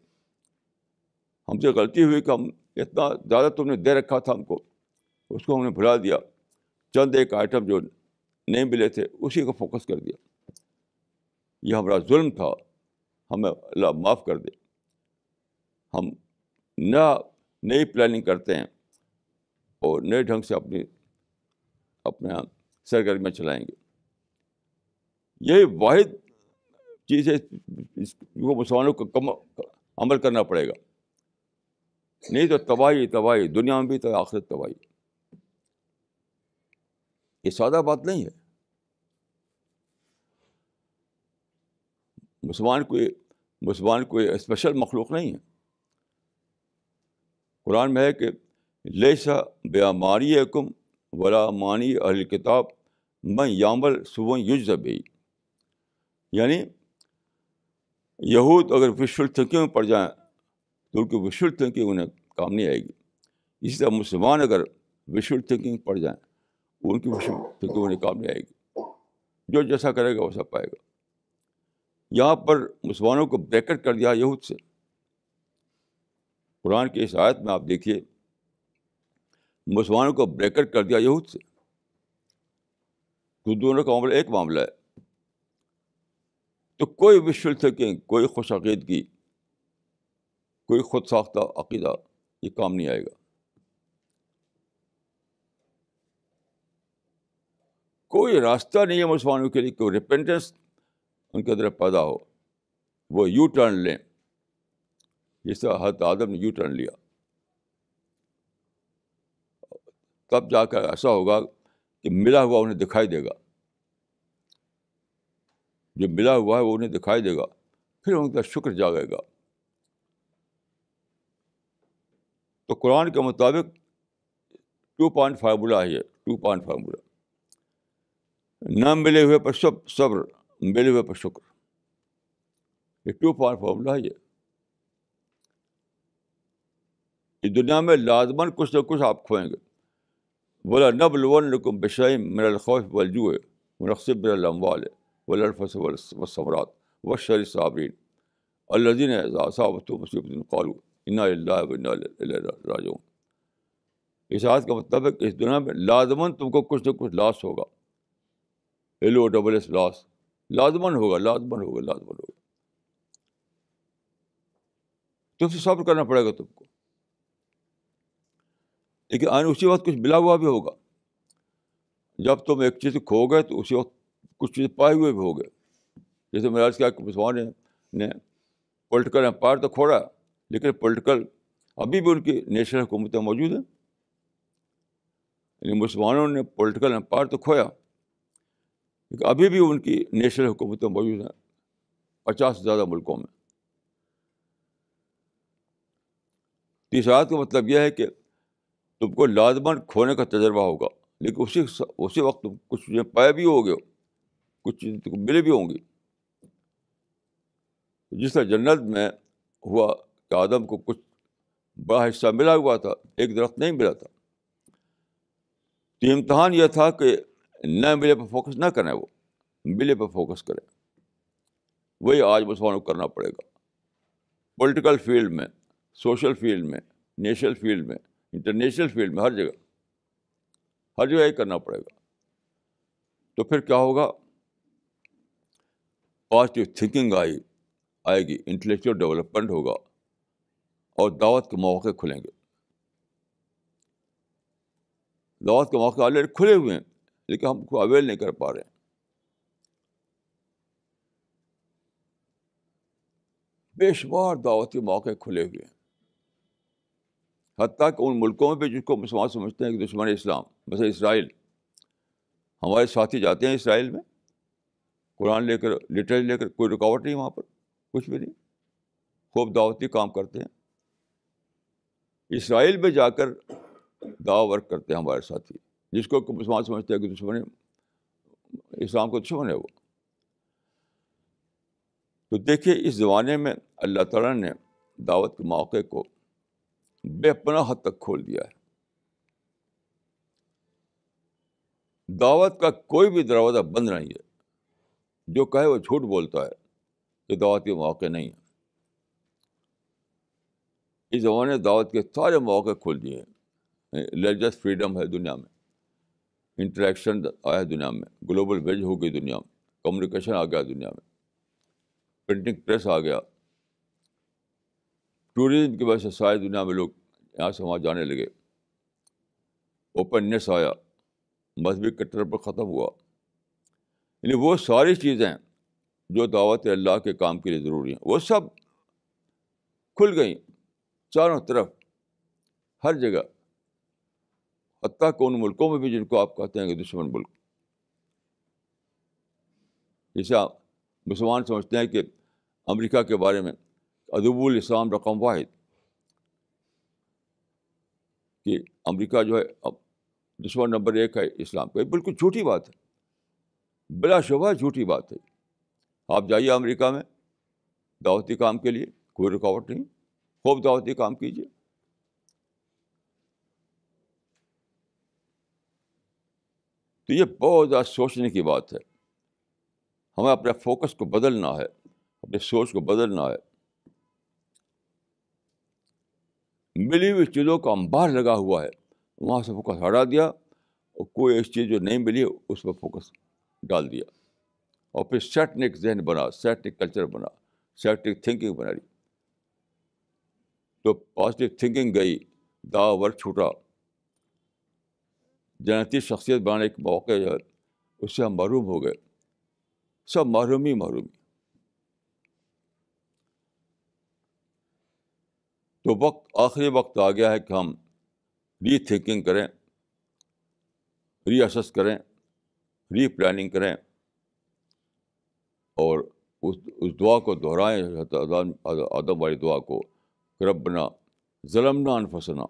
हमसे गलती हुई कि हम इतना ज़्यादा तुमने दे रखा था हमको उसको हमने भुला दिया चंद एक आइटम जो नहीं मिले थे उसी को फोकस कर दिया ये हमारा जुल्म था हमें अल्लाह माफ़ कर दे हम ना नई प्लानिंग करते हैं और नए ढंग से अपनी अपना सरगर्मियाँ चलाएँगे यही वाद चीज़ है इसको मुसलमानों को कम अमल करना पड़ेगा नहीं तो तबाही तबाही दुनिया में भी तो आखिरत तबाही ये सादा बात नहीं है मुसलमान कोई मुसलमान कोई स्पेशल मखलूक नहीं है कुरान में है कि लेसा बेमारी कुम वला मानी अल किताब मैं यामल सुबह युज यानी यहूद अगर विशुल थिंकिंग में पड़ जाएँ तो उनकी विशुल थिंकिंग उन्हें काम नहीं आएगी इसी तरह मुसलमान अगर विशुल थिंकिंग पड़ जाएँ तो उनकी विशुल थिंकिंग उन्हें काम नहीं आएगी जो जैसा करेगा वैसा पाएगा यहाँ पर मुसलमानों को ब्रैकेट कर दिया यहूद से कुरान की इस आयत में आप देखिए मुसलमानों को ब्रेकअट कर दिया यहूद से तो दोनों का मामला एक मामला है तो कोई विशुल थिंकिंग कोई खुश अकीदगी कोई खुद साख्ता अकीदा ये काम नहीं आएगा कोई रास्ता नहीं है मुसलमानों के लिए कोई रिपेंटेंस उनके अंदर पैदा हो वो यू टर्न लें जैसा हजरत आदम ने यू टर्न लिया तब जाकर ऐसा होगा कि मिला हुआ उन्हें दिखाई देगा जो मिला हुआ है वो उन्हें दिखाई देगा फिर उनका शुक्र जागेगा तो कुरान के मुताबिक टू पॉइंट फार्मूला है ये टू पॉइंट फार्मूला ना मिले हुए पर सब सब्र मिले हुए पर शुक्र ये टू पॉइंट फार्मूला है ये इस दुनिया में लाजमन कुछ ना कुछ आप खोएंगे बोला नब लकुम बशाई मिनलखौफ वलजू मुनसब मिनलमवाल वलफ़स वसमरात व शर साबरीन अल्लाजीन साबत मुसीबतिन कौलू इन्ना इस आज का मतलब है कि इस दुनिया में लाजमन तुमको कुछ ना कुछ लाश होगा एल ओ डबल एस लाश लाजमन होगा लाजमन होगा लाजमन होगा तुमसे सब्र करना पड़ेगा तुमको लेकिन आने उसी वक्त कुछ मिला हुआ भी होगा जब तुम एक चीज़ खो गए तो उसी वक्त कुछ चीज़ पाए हुए भी हो गए जैसे मेरा क्या मुसलमान ने पॉलिटिकल एम्पायर तो खोड़ा लेकिन पॉलिटिकल अभी भी उनकी नेशनल हुकूमतें मौजूद हैं यानी मुसलमानों ने पॉलिटिकल एम्पायर तो खोया लेकिन अभी भी उनकी नेशनल हुकूमतें मौजूद हैं पचास से ज़्यादा मुल्कों में तीसरा का तो मतलब यह है कि तुमको लाजमन खोने का तजर्बा होगा लेकिन उसी उसी वक्त तुम कुछ चीज़ें पाए भी होगे हो, कुछ चीज़ें तुमको मिले भी होंगी जिस तरह जन्नत में हुआ कि आदम को कुछ बड़ा हिस्सा मिला हुआ था एक दरख्त नहीं मिला था तो इम्तहान यह था कि न मिले पर फोकस ना करें वो मिले पर फोकस करें वही आज मुसलमानों को करना पड़ेगा पॉलिटिकल फील्ड में सोशल फील्ड में नेशनल फील्ड में इंटरनेशनल फील्ड में हर जगह हर जगह ये करना पड़ेगा तो फिर क्या होगा पॉजिटिव थिंकिंग आई आएगी इंटेलेक्चुअल डेवलपमेंट होगा और दावत के मौके खुलेंगे दावत के मौके ऑलरेडी खुले हुए हैं लेकिन हम उसको अवेल नहीं कर पा रहे हैं बेशुमार दावत के मौके खुले हुए हैं हती कि उन मुल्कों में भी जिसको मुसलमान समझते हैं कि दुश्मन इस्लाम वैसे इसराइल हमारे साथी जाते हैं इसराइल में कुरान लेकर लिटरेचर लेकर कोई रुकावट नहीं वहाँ पर कुछ भी नहीं खूब दावती काम करते हैं इसराइल में जाकर दावा वर्क करते हैं हमारे साथी जिसको मुसलमान समझते हैं कि दुश्मन इस्लाम को दुश्मन है वो तो देखिए इस ज़माने में अल्लाह ताला ने दावत के मौके को बेपना हद तक खोल दिया है दावत का कोई भी दरवाज़ा बंद नहीं है जो कहे वो झूठ बोलता है ये दावत के मौके नहीं है इस ज़माने दावत के सारे मौके खोल दिए हैं रिलीजस फ्रीडम है दुनिया में इंटरेक्शन आया है दुनिया में ग्लोबल वेज हो गई दुनिया में कम्युनिकेशन आ गया दुनिया में प्रिंटिंग प्रेस आ गया टूरिज्म की वजह से सारी दुनिया में लोग यहाँ से वहाँ जाने लगे ओपननेस आया मजहबी कट्टर पर ख़त्म हुआ यानी वो सारी चीज़ें जो दावत अल्लाह के काम के लिए ज़रूरी हैं वो सब खुल गई चारों तरफ हर जगह हती को उन मुल्कों में भी जिनको आप कहते हैं कि दुश्मन मुल्क जैसे आप मुसलमान समझते हैं कि अमेरिका के बारे में अदबुल इस्लाम रकम वाहिद कि अमेरिका जो है अब दुश्मन नंबर एक है इस्लाम का बिल्कुल झूठी बात है बिला बिलाशुबा झूठी बात है आप जाइए अमेरिका में दावती काम के लिए कोई रुकावट नहीं खूब दावती काम कीजिए तो ये बहुत ज़्यादा सोचने की बात है हमें अपने फोकस को बदलना है अपने सोच को बदलना है मिली हुई चीज़ों का अंबार लगा हुआ है वहाँ से फोकस हटा दिया और कोई ऐसी चीज़ जो नहीं मिली उस पर फोकस डाल दिया और फिर सेट ने जहन बना सेटनिक कल्चर बना सेटनिक थिंकिंग बना ली तो पॉजिटिव थिंकिंग गई दावा वर्ग छूटा जनती शख्सियत बनाने के मौके जो है उससे हम मरूम हो गए सब महरूमी महरूमी तो वक्त आखिरी वक्त आ गया है कि हम री थिंकिंग करें री रीअसेस करें री प्लानिंग करें और उस उस दुआ को दोहराएं आदम वाली दुआ को रबना ज़लमना अनफसना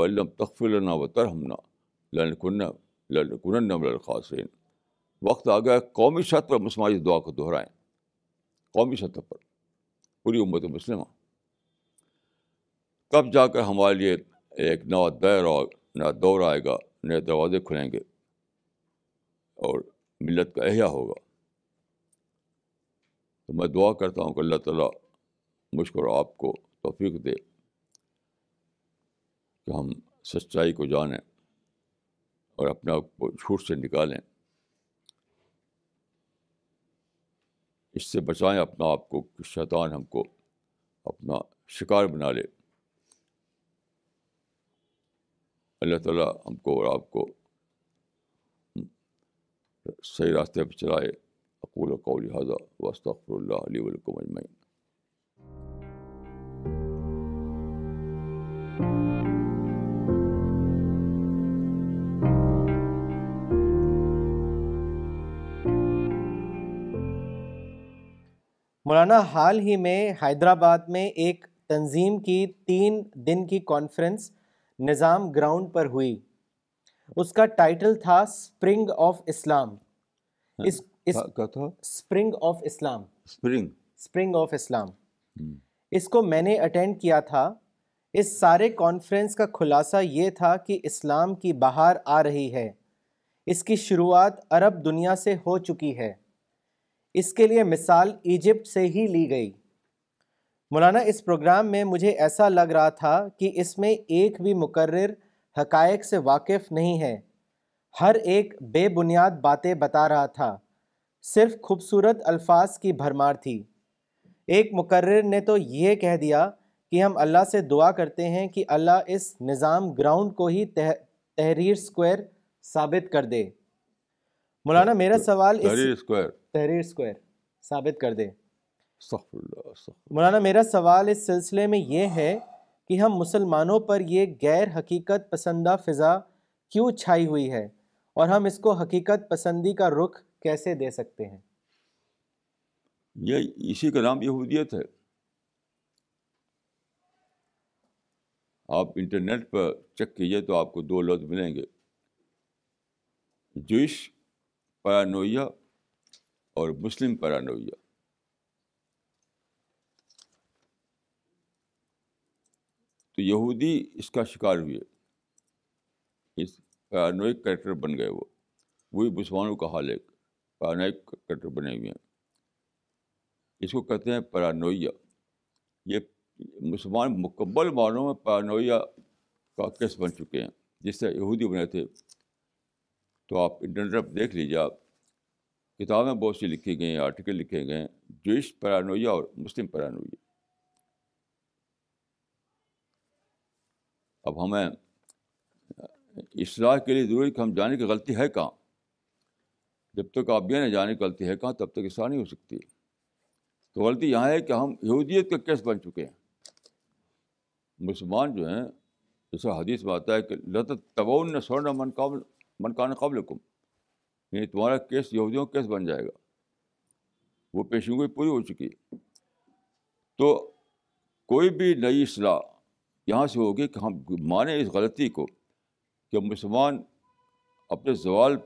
वलम तखफिलना व तरहमना लनकुन्ना लनकुन्न खासिन वक्त आ गया कौमी सतह पर मुसलमान दुआ को दोहराएँ कौमी सतह पर पूरी उम्मत मुस्लिमा तब जाकर हमारे लिए एक नवा दौर और नया दौर आएगा नए दरवाजे खुलेंगे और मिलत का अहिया होगा तो मैं दुआ करता हूँ कि अल्लाह ताला मुझको और आपको तोफ़ी दे कि हम सच्चाई को जानें और अपने आप को झूठ से निकालें इससे बचाएं अपना आपको कि शैतान हमको अपना शिकार बना ले अल्लाह ताला तो हमको और आपको हम्म। सही रास्ते पर चलाए अकूल कौल हज़ा वस्तफ़रकम अजमैन मौलाना हाल ही में हैदराबाद में एक तंजीम की तीन दिन की कॉन्फ्रेंस निज़ाम ग्राउंड पर हुई उसका टाइटल था स्प्रिंग ऑफ इस्लाम इस, इस था? Spring of Islam spring spring of Islam इसको मैंने अटेंड किया था इस सारे कॉन्फ्रेंस का खुलासा ये था कि इस्लाम की बाहर आ रही है इसकी शुरुआत अरब दुनिया से हो चुकी है इसके लिए मिसाल इजिप्ट से ही ली गई मौलाना इस प्रोग्राम में मुझे ऐसा लग रहा था कि इसमें एक भी मुकर्र हकायक से वाकिफ़ नहीं है हर एक बेबुनियाद बातें बता रहा था सिर्फ खूबसूरत अल्फाज की भरमार थी एक मुकर्र ने तो ये कह दिया कि हम अल्लाह से दुआ करते हैं कि अल्लाह इस निज़ाम ग्राउंड को ही तह, तहरीर स्क्वायर साबित कर दे मौलाना मेरा तो सवाल तहरीर स्क्वायर तहरीर स्क्वायर साबित कर दे मौलाना मेरा सवाल इस सिलसिले में ये है कि हम मुसलमानों पर यह गैर हकीकत पसंदा फ़िज़ा क्यों छाई हुई है और हम इसको हकीकत पसंदी का रुख कैसे दे सकते हैं ये इसी का नाम यहूदियत है आप इंटरनेट पर चेक कीजिए तो आपको दो लफ्ज़ मिलेंगे जुइश पैरानोइया और मुस्लिम पैरानोइया तो यहूदी इसका शिकार हुए इस अनोइक करेक्टर बन गए वो वही मुसलमानों का हाल एक पारानोइक करेक्टर बने हुए हैं इसको कहते हैं पारानोइया ये मुसलमान मुकम्मल मानों में पारानोइया का केस बन चुके हैं जिससे यहूदी बने थे तो आप इंटरनेट पर देख लीजिए आप किताबें बहुत सी लिखी गई हैं आर्टिकल लिखे गए हैं जोइश पैरानोया और मुस्लिम पैरानोया अब हमें इसलाह के लिए ज़रूरी कि हम जाने की गलती है कहाँ जब तक आप ये नहीं जाने की गलती है कहाँ तब तक इस नहीं हो सकती तो गलती यहाँ है कि हम यहूदियत का केस बन चुके हैं मुसलमान जो हैं जैसा हदीस में आता है कि लत तबाउन न सोना मन काबल मन कान काबल कुम यानी तुम्हारा केस यहूदियों का केस बन जाएगा वो पेशियों पूरी हो चुकी है तो कोई भी नई असलाह यहाँ से होगी कि हम माने इस गलती को कि मुसलमान अपने जवाल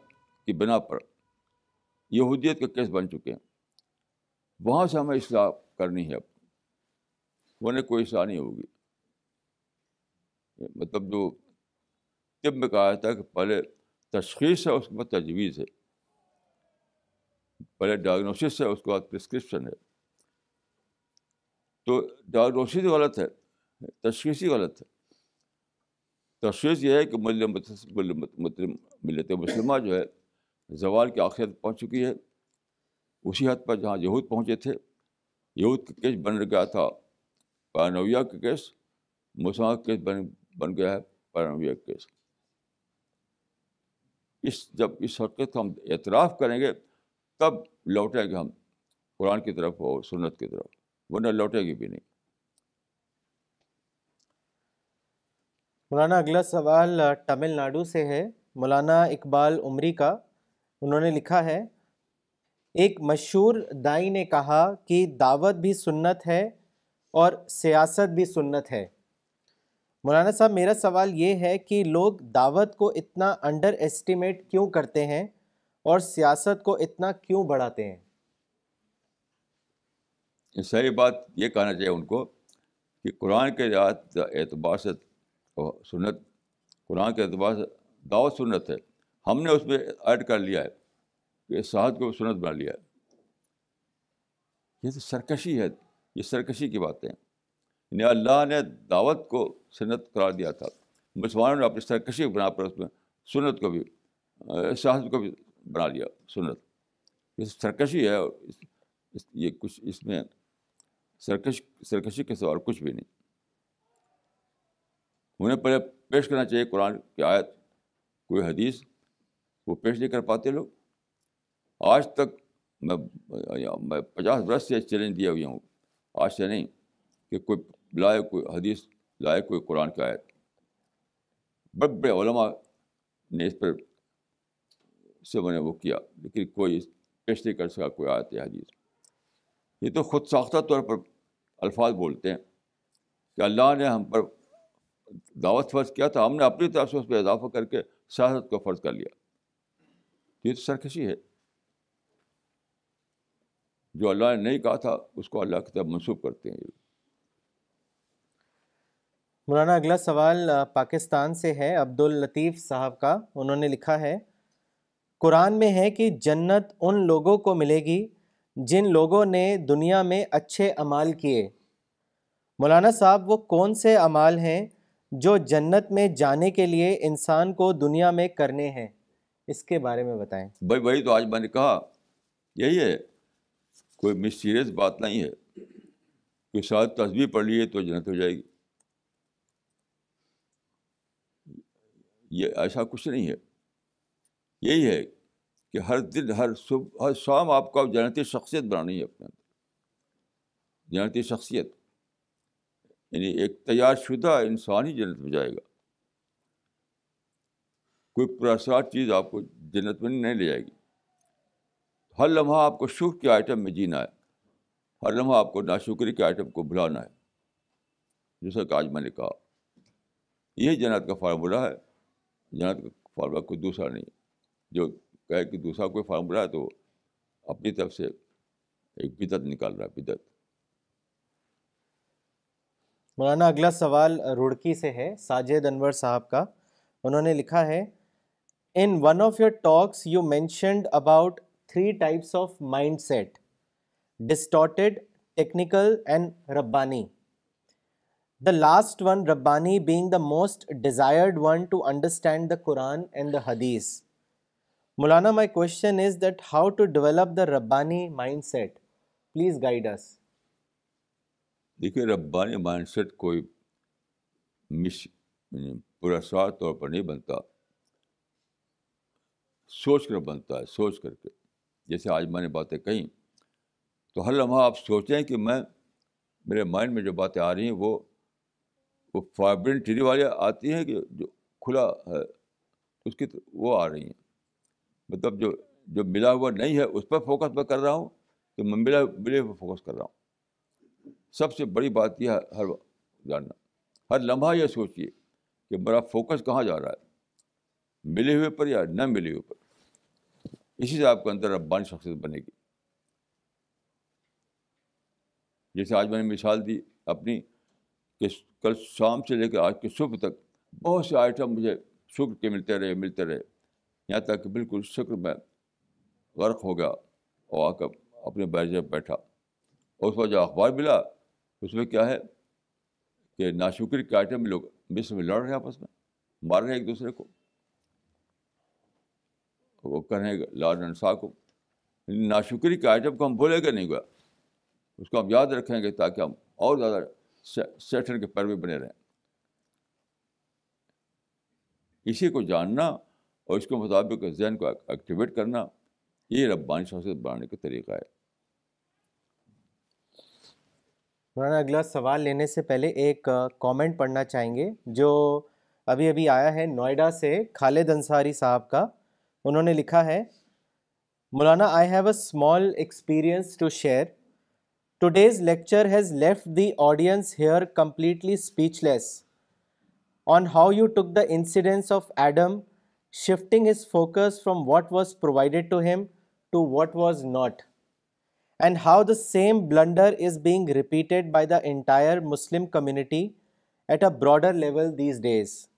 की बिना पर यहूदियत का केस बन चुके हैं वहाँ से हमें इसलाह करनी है अब वरना कोई इसलाह नहीं होगी मतलब जो तिब में कहा था कि पहले तशखीस है उसके बाद तजवीज़ है पहले डायग्नोसिस है उसके बाद प्रिस्क्रिप्शन है तो डायग्नोसिस गलत है तशखीस ही गलत है तशखीस ये है कि मिलत मुसलमा जो है जवाल की आखिर पहुँच चुकी है उसी हद पर जहाँ यहूद पहुँचे थे यहूद का केस बन गया था पानविया का केस मुसलमान का केस बन बन गया है पानविया का केस इस जब इस हकीकत तो का हम एतराफ़ करेंगे तब लौटेंगे हम कुरान की तरफ और सुन्नत की तरफ वरना लौटेगी भी नहीं मौलाना अगला सवाल तमिलनाडु से है मौलाना इकबाल उमरी का उन्होंने लिखा है एक मशहूर दाई ने कहा कि दावत भी सुन्नत है और सियासत भी सुन्नत है मौलाना साहब मेरा सवाल ये है कि लोग दावत को इतना अंडर एस्टिमेट क्यों करते हैं और सियासत को इतना क्यों बढ़ाते हैं सही बात ये कहना चाहिए उनको कि कुरान के एतबार से तो सुनत कुरान के अतबार से दावत सुनत है हमने उसमें ऐड कर लिया है कि शहाद को सुनत बना लिया है ये तो सरकशी है ये सरकशी की बातें हैं अल्लाह ने दावत को सुन्नत करार दिया था मुसलमानों ने अपनी सरकशी बना पर उसमें सुनत को भी शहादत को भी बना लिया सुनत ये तो सरकशी है और इस, इस, ये कुछ इसमें सरकश सरकशी के सवाल कुछ भी नहीं उन्हें पहले पेश करना चाहिए कुरान की आयत कोई हदीस वो पेश नहीं कर पाते लोग आज तक मैं मैं पचास बरस से चैलेंज दिया हुआ हूँ आज से नहीं कि कोई लाए कोई हदीस लाए कोई कुरान की आयत बड़े बड़े ओलमा ने इस पर से मैंने वो किया लेकिन कोई पेश नहीं कर सका कोई आयत हदीस ये तो खुद साख्ता तौर पर अल्फाज बोलते हैं कि अल्लाह ने हम पर दावत फ़र्ज किया था हमने अपनी तरफ से उस पर इजाफा करके सियासत को फ़र्ज कर लिया तो ये तो सरकशी है जो अल्लाह ने नहीं कहा था उसको अल्लाह की तरफ मनसूब करते हैं मौलाना अगला सवाल पाकिस्तान से है अब्दुल लतीफ़ साहब का उन्होंने लिखा है कुरान में है कि जन्नत उन लोगों को मिलेगी जिन लोगों ने दुनिया में अच्छे अमाल किए मौलाना साहब वो कौन से अमाल हैं जो जन्नत में जाने के लिए इंसान को दुनिया में करने हैं इसके बारे में बताएं भाई वही तो आज मैंने कहा यही है कोई मिस्टीरियस बात नहीं है कि शायद तस्वीर पढ़ लिए तो जन्नत हो जाएगी ये ऐसा कुछ नहीं है यही है कि हर दिन हर सुबह हर शाम आपको जनती शख्सियत बनानी है अपने अंदर जनती शख्सियत यानी एक तैयार शुदा इंसान ही जन्नत में जाएगा कोई प्रसाद चीज़ आपको जन्नत में नहीं ले जाएगी हर लम्हा आपको शुभ के आइटम में जीना है हर लम्हा आपको नाशुक्री के आइटम को भुलाना है जैसा कि आज मैंने कहा यही जन्नत का फार्मूला है जन्नत का फार्मूला कोई दूसरा नहीं जो कहे कि दूसरा कोई फार्मूला है तो अपनी तरफ से एक बिदत निकाल रहा है बिदत मौलाना अगला सवाल रुड़की से है साजिद अनवर साहब का उन्होंने लिखा है in one of your talks you mentioned about three types of mindset distorted technical and रब्बानी द लास्ट वन रब्बानी being the most desired one to understand the Quran and the hadith मौलाना my question is that how to develop the रब्बानी mindset please guide us देखिए रब्बानी मानसट कोई miss पुरस्कार तौर पर नहीं बनता सोच कर बनता है सोच करके जैसे आज मैंने बातें कही तो हर लम्हा आप सोचें कि मैं मेरे माइंड में जो बातें आ रही हैं वो वो फाइब्रेंटरी वाली आती हैं कि जो खुला है उसकी तो वो आ रही हैं मतलब जो जो मिला हुआ नहीं है उस पर फोकस मैं कर रहा हूँ कि मैं मिला मिले पर फोकस कर रहा हूँ सबसे बड़ी बात यह हर जानना हर लम्हा यह सोचिए कि बड़ा फोकस कहाँ जा रहा है मिले हुए पर या न मिले हुए पर इसी से आपके अंदर रब्बानी शख्सियत बनेगी जैसे आज मैंने मिसाल दी अपनी कि कल शाम से लेकर आज के सुबह तक बहुत से आइटम मुझे शुक्र के मिलते रहे मिलते रहे यहाँ तक कि बिल्कुल शुक्र में गर्क हो गया और आकर अपने बैरजे पर बैठा और उस पर जब अखबार मिला उसमें क्या है कि नाशुक्र के आइटम लोग मिस्र में लड़ रहे हैं आपस में मार रहे एक दूसरे को वो कर रहे हैं लाल अनसा को नाशुक्री के आइटम को हम भूलेंगे नहीं हुआ उसको हम याद रखेंगे ताकि हम और ज़्यादा सेठन के पैर में बने रहें इसी को जानना और इसके मुताबिक जहन को एक्टिवेट करना ये रब्बानी शख्सियत बनाने का तरीका है मौलाना अगला सवाल लेने से पहले एक कमेंट पढ़ना चाहेंगे जो अभी अभी आया है नोएडा से खालिद अंसारी साहब का उन्होंने लिखा है मौलाना I have a small experience to share today's lecture has left the audience here completely speechless on how you took the incidence of Adam shifting his focus from what was provided to him to what was not and how the same blunder is being repeated by the entire Muslim community at a broader level these days.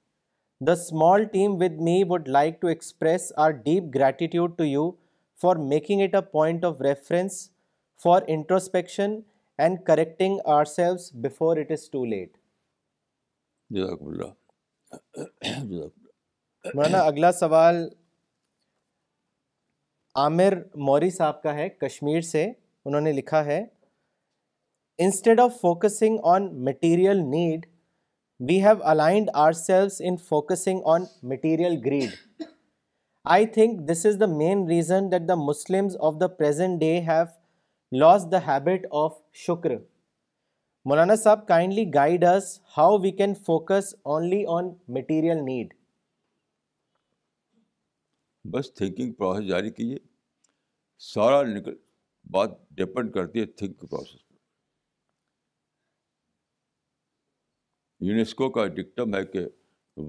The small team with me would like to express our deep gratitude to you for making it a point of reference for introspection and correcting ourselves before it is too late. मौलाना अगला सवाल आमिर मौरी साहब का है कश्मीर से उन्होंने लिखा है instead of focusing on material need we have aligned ourselves in focusing on material greed I think this is the main reason that the Muslims of the present day have lost the habit of शुक्र मौलाना साहब kindly guide us how we can focus only on material need बस thinking process जारी कीजिए सारा निकल बात depend करती है थिंक प्रोसेस पर यूनेस्को का डिक्टम है कि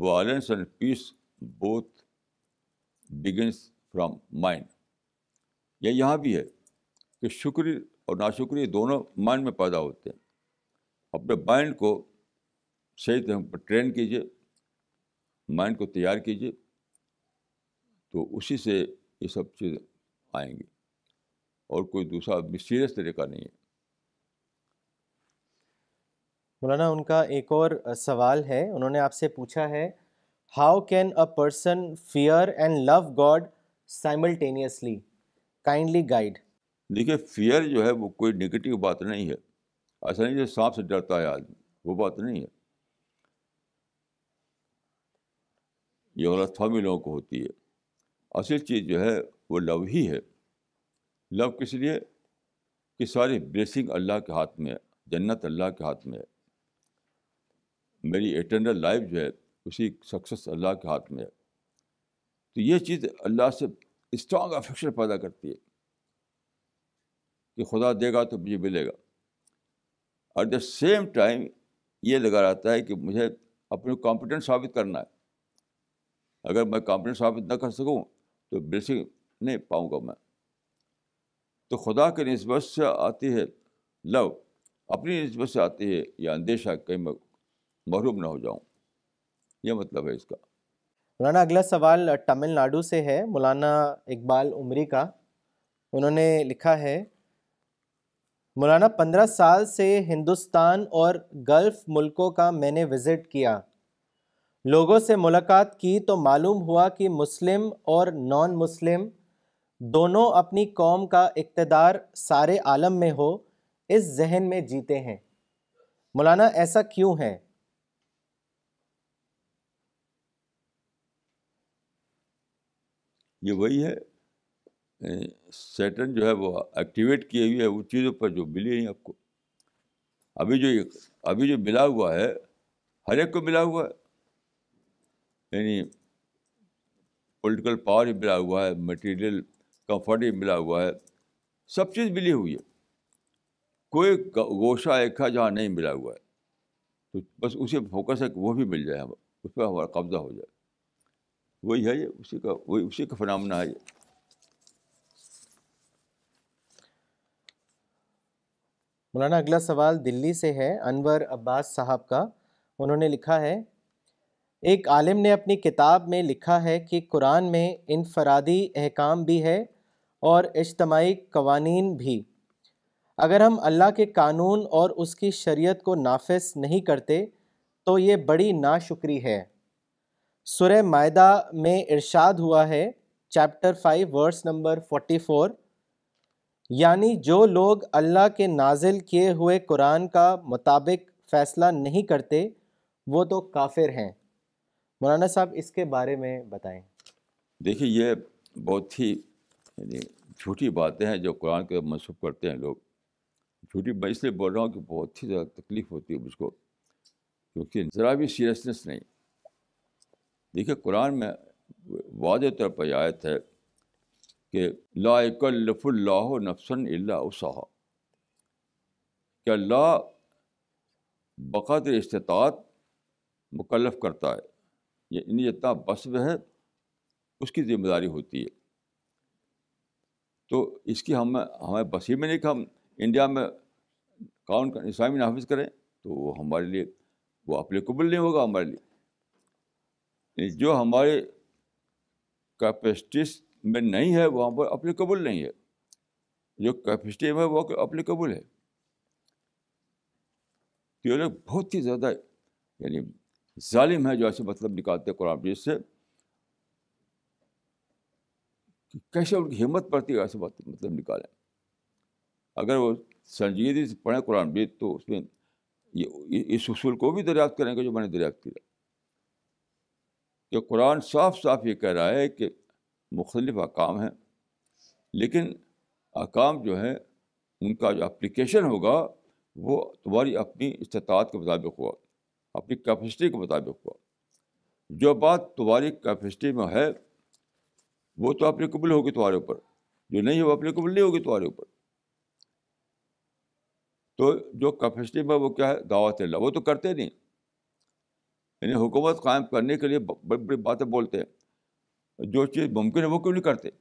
violence and peace both begins from mind या यहाँ भी है कि शुक्र और नाशुक्री दोनों माइंड में पैदा होते हैं अपने माइंड को सही तरह पर ट्रेन कीजिए माइंड को तैयार कीजिए तो उसी से ये सब चीज़ आएंगी और कोई दूसरा मिस्टीरियस तरीका नहीं है मौलाना उनका एक और सवाल है उन्होंने आपसे पूछा है how can a person fear and love God simultaneously kindly guide देखिए फियर जो है वो कोई नेगेटिव बात नहीं है ऐसा नहीं जैसे सांप से डरता है आदमी वो बात नहीं है ये गलतफहमी लोगों को होती है असल चीज़ जो है वो लव ही है लव किस लिए कि सारी ब्लेसिंग अल्लाह के हाथ में है जन्नत अल्लाह के हाथ में है मेरी एटर्नल लाइफ जो है उसी सक्सेस अल्लाह के हाथ में है तो ये चीज़ अल्लाह से स्ट्रांग अफेक्शन पैदा करती है कि खुदा देगा तो मुझे मिलेगा एट द सेम टाइम ये लगा रहता है कि मुझे अपने कॉम्पिटेंट साबित करना है अगर मैं कॉम्पिटेंट साबित ना कर सकूँ तो ब्लेसिंग नहीं पाऊँगा मैं तो खुदा के नस्बत से आती है लव अपनी नस्बत से आती है यह अंदेशा कहीं मैं महरूम ना हो जाऊँ यह मतलब है इसका मौलाना अगला सवाल तमिलनाडु से है मौलाना इकबाल उमरी का उन्होंने लिखा है मौलाना पंद्रह साल से हिंदुस्तान और गल्फ़ मुल्कों का मैंने विज़िट किया लोगों से मुलाकात की तो मालूम हुआ कि मुस्लिम और नॉन मुस्लिम दोनों अपनी कौम का इकतदार सारे आलम में हो इस जहन में जीते हैं मौलाना ऐसा क्यों है ये वही है सेटन जो है वो एक्टिवेट किए हुए है उस चीज़ों पर जो मिली है आपको अभी जो अभी जो मिला हुआ है हर एक को मिला हुआ है यानी पॉलिटिकल पावर भी मिला हुआ है मटेरियल कंफर्ट भी मिला हुआ है सब चीज़ मिली हुई है कोई गोशा एखा जहाँ नहीं मिला हुआ है तो बस उसे फोकस है कि वो भी मिल जाए हम उस पर हमारा कब्जा हो जाए वही है ये उसी का वही उसी का फनामना है ये मौलाना अगला सवाल दिल्ली से है अनवर अब्बास साहब का उन्होंने लिखा है एक आलिम ने अपनी किताब में लिखा है कि कुरान में इनफरादी अहकाम भी है और इज्तमाही कवानी भी अगर हम अल्लाह के कानून और उसकी शरीयत को नाफिस नहीं करते तो ये बड़ी नाशुक्री है सुर मायदा में इरशाद हुआ है chapter five verse number forty four यानी जो लोग अल्लाह के नाजिल किए हुए कुरान का मुताबिक फ़ैसला नहीं करते वो तो काफिर हैं मौलाना साहब इसके बारे में बताएं देखिए ये बहुत ही यानी छोटी बातें हैं जो कुरान के मनसूब करते हैं लोग छोटी मैं इसलिए बोल रहा हूँ कि बहुत ही ज़्यादा तकलीफ़ होती है मुझको क्योंकि ज़रा भी सीरियसनेस नहीं देखिए कुरान में वाज तौर पर आयत है कि लाकल्ला नफसन अल्ला उसहा कि अल्लाह बक़ात इस्तात मुकलफ़ करता है यानी जितना बसव है उसकी ज़िम्मेदारी होती है तो इसकी हम हमें बसी में नहीं कि हम इंडिया में कानून इस्लामी नाफिज करें तो वो हमारे लिए वो अप्लीकेबल नहीं होगा हमारे लिए जो हमारे कैपेसिटीज में नहीं है वहाँ पर अप्लीकेबल नहीं है जो कैपेसिटी में वो अप्लीकेबल है तो लोग बहुत ही ज़्यादा यानी ालिम है जो ऐसे मतलब निकालते हैं कुरान से कि कैसे उनकी हिम्मत पड़ती है ऐसे बात मतलब निकालें अगर वो संजीदगी से पढ़ें कुरान भी तो उसमें ये इस उसूल को भी दरियाफ्त करेंगे जो मैंने दरियाफ्त किया कि कुरान साफ साफ ये कह रहा है कि मुख्तलिफ अकाम हैं लेकिन अकाम जो है उनका जो अप्लीकेशन होगा वो तुम्हारी अपनी इस्तात के मुताबिक हुआ अपनी कैपेसिटी के मुताबिक हुआ जो बात तुम्हारी कैपेसिटी में है वो तो अप्लीकेबल होगी तुम्हारे ऊपर जो नहीं है वो अप्लीकेबल नहीं होगी तुम्हारे ऊपर तो जो कैपेसिटी में वो क्या है दावा ला वो तो करते नहीं यानी हुकूमत कायम करने के लिए बड़ी बड़ी बातें बोलते हैं जो चीज़ मुमकिन है वो क्यों नहीं करते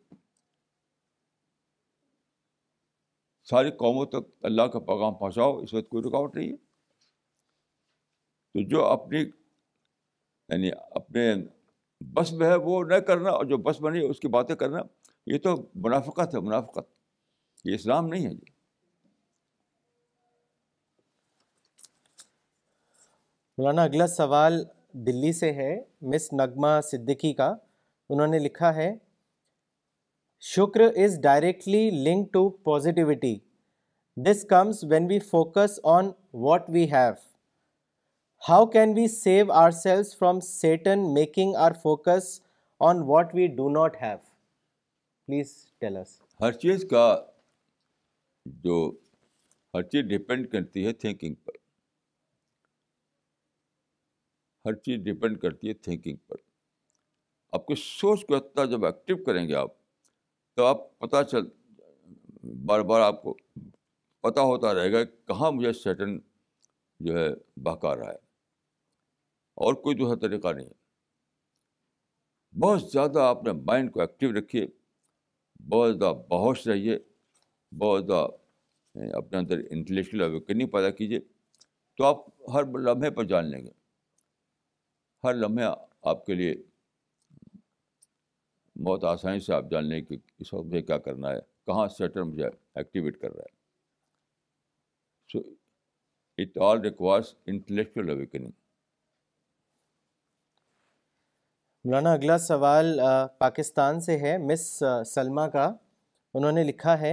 सारी कौमों तक अल्लाह का पैगाम पहुँचाओ इस वक्त कोई रुकावट नहीं है तो जो अपनी यानी अपने बस में है वो न करना और जो बस बनी है उसकी बातें करना ये तो मुनाफ़त है मुनाफ़त ये इस्लाम नहीं है ये मौलाना अगला सवाल दिल्ली से है मिस नगमा सिद्दीकी का उन्होंने लिखा है शुक्र is directly link to positivity this comes when we focus on what we have how can we save our from Satan Satan making our focus on what we do not Please tell us. हर चीज़ का जो हर चीज़ depend करती है thinking पर हर चीज़ depend करती है thinking पर आपकी सोच को इतना जब एक्टिव करेंगे आप तो आप पता चल बार बार आपको पता होता रहेगा कहाँ मुझे सेटन जो है बहका रहा है और कोई दूसरा तरीका नहीं है बहुत ज़्यादा अपने माइंड को एक्टिव रखिए बहुत ज़्यादा बहोश रहिए बहुत ज़्यादा अपने अंदर इंटलेक्चुअल अवेकनिंग पैदा कीजिए तो आप हर लम्हे पर जान लेंगे हर लम्हे आपके लिए बहुत आसानी से आप जान लेंगे कि इस वक्त मुझे क्या करना है कहाँ सेटर मुझे एक्टिवेट कर रहा है so it all requires intellectual awakening मौलाना अगला सवाल पाकिस्तान से है मिस सलमा का उन्होंने लिखा है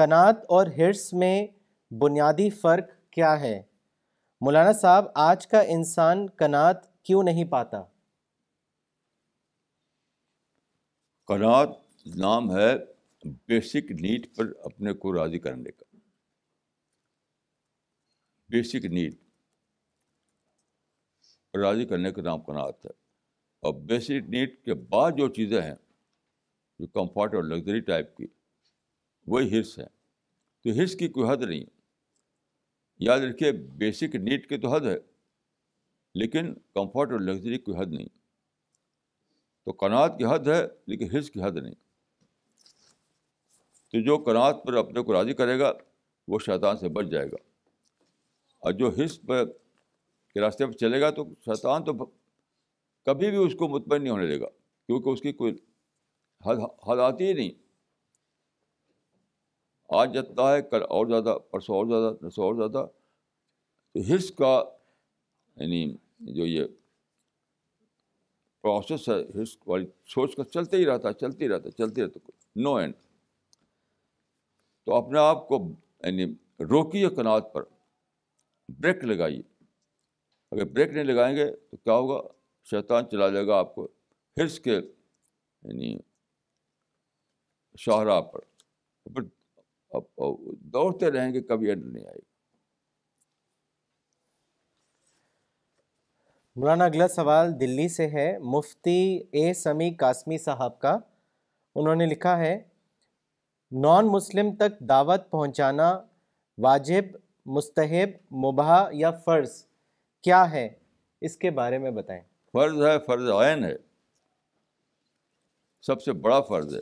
कनात और हिर्स में बुनियादी फ़र्क क्या है मौलाना साहब आज का इंसान कनात क्यों नहीं पाता कनात नाम है बेसिक नीड पर अपने को राज़ी करने का बेसिक नीड राज़ी करने का नाम कनात है और बेसिक नीड के बाद जो चीज़ें हैं जो कंफर्ट और लग्जरी टाइप की वही हिस्स है तो हिस्स की कोई हद नहीं याद रखिए बेसिक नीड की तो हद है लेकिन कंफर्ट और लग्जरी की हद नहीं तो कनात की हद है लेकिन हिस्स की हद नहीं तो जो कनात पर अपने को राज़ी करेगा वो शैतान से बच जाएगा और जो हिर्स पर के रास्ते पर चलेगा तो शैतान तो कभी भी उसको मुतमिन नहीं होने देगा क्योंकि उसकी कोई हद हद आती ही नहीं आज जतता है कल और ज़्यादा परसों और ज़्यादा नरसों और ज़्यादा तो हिर्स का यानी जो ये प्रोसेस है हिस्स वाली सोच का चलते ही रहता है चलते ही रहता है चलते रहता है नो तो एंड तो अपने आप को यानी रोकी रोकिए कनात पर ब्रेक लगाइए अगर ब्रेक नहीं लगाएंगे तो क्या होगा शैतान चला जाएगा आपको हिर्स के यानी शाहरा पर दौड़ते रहेंगे कभी एंड नहीं आएगी मौलाना अगला सवाल दिल्ली से है मुफ्ती ए समी कासमी साहब का उन्होंने लिखा है नॉन मुस्लिम तक दावत पहुंचाना वाजिब मुस्तहब मुबा या फ़र्ज़ क्या है इसके बारे में बताएं फ़र्ज़ है फ़र्ज़ आयन है सबसे बड़ा फ़र्ज़ है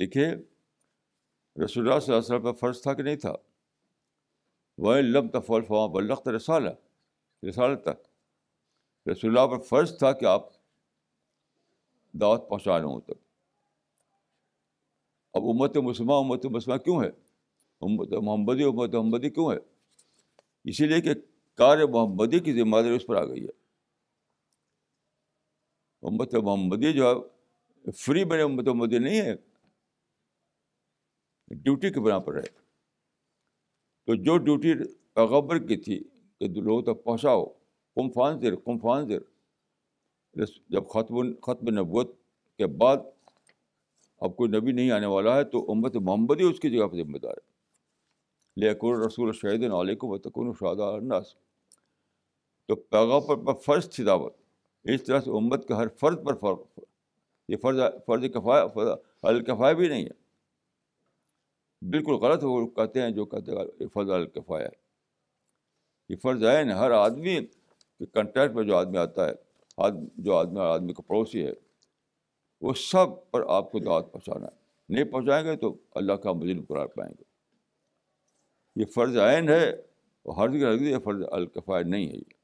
देखिए रसुल्ला वसल्लम पर फ़र्ज़ था कि नहीं था वह लम तफ़ल फवा बल्लख रसाला रसाल तक रसुल्ला पर फ़र्ज़ था कि आप दावत पहुँचाना हो तक अब उम्मत मुसलमान उम्मत मुसलमान क्यों है उम्मत मोहम्मदी उम्मत मोहम्मदी क्यों है इसीलिए कि कार्य मोहम्मदी की जिम्मेदारी उस पर आ गई है उम्मत मोहम्मदी जो है फ्री बने उम्मत मोहम्मदी नहीं है ड्यूटी के बना पर है तो जो ड्यूटी पैगबर की थी कि लोगों तक पहुँचाओ कुमफानजर दिर जब खत्म ख़त्म नबूत के बाद अब कोई नबी नहीं आने वाला है तो उम्मत मोहम्मदी उसकी जगह पर जिम्मेदार है लेकुर रसूल शहीद आलिक व तकन शादा नस तो पैगाम पर फर्ज थी दावत इस तरह से उम्मत के हर फर्द पर फर्क ये फर्ज फर्ज कफा अलकफ़ा भी नहीं है बिल्कुल गलत वो कहते हैं जो कहते हैं फर्ज अलकफ़ा है ये फ़र्ज़ है हर आदमी के कंटेक्ट में जो आदमी आता है जो आदमी आदमी का पड़ोसी है वो सब पर आपको दावत पहुँचाना है नहीं पहुँचाएंगे तो अल्लाह का मजलूम करार पाएंगे ये फ़र्ज़ आयन है और हर जगह ये फ़र्ज़ अलकफ़ा नहीं है ये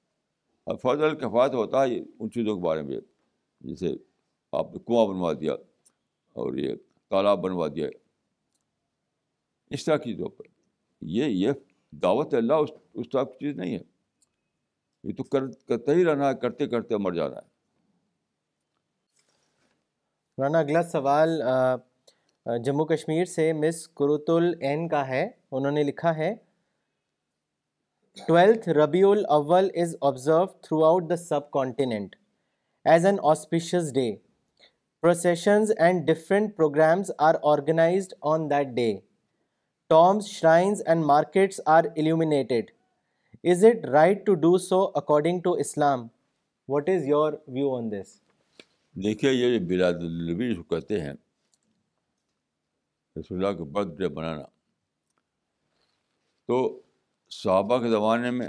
अब फर्जल कफात होता है उन चीज़ों के बारे में जैसे आपने कुआँ बनवा दिया और ये तालाब बनवा दिया इस तरह की चीज़ों पर ये ये दावत अल्लाह उस उस तरह की चीज़ नहीं है ये तो कर करते ही रहना है करते करते मर जाना है राना अगला सवाल जम्मू कश्मीर से मिस कुरुतुल एन का है उन्होंने लिखा है 12th Rabiul Awwal is observed throughout the subcontinent as an auspicious day. Processions and different programs are organized on that day. Tombs, shrines, and markets are illuminated. Is it right to do so according to Islam? What is your view on this? देखिए ये बिलादुलनबी जिसको कहते हैं रसोल्ला के birthday बनाना तो सहाबा के ज़माने में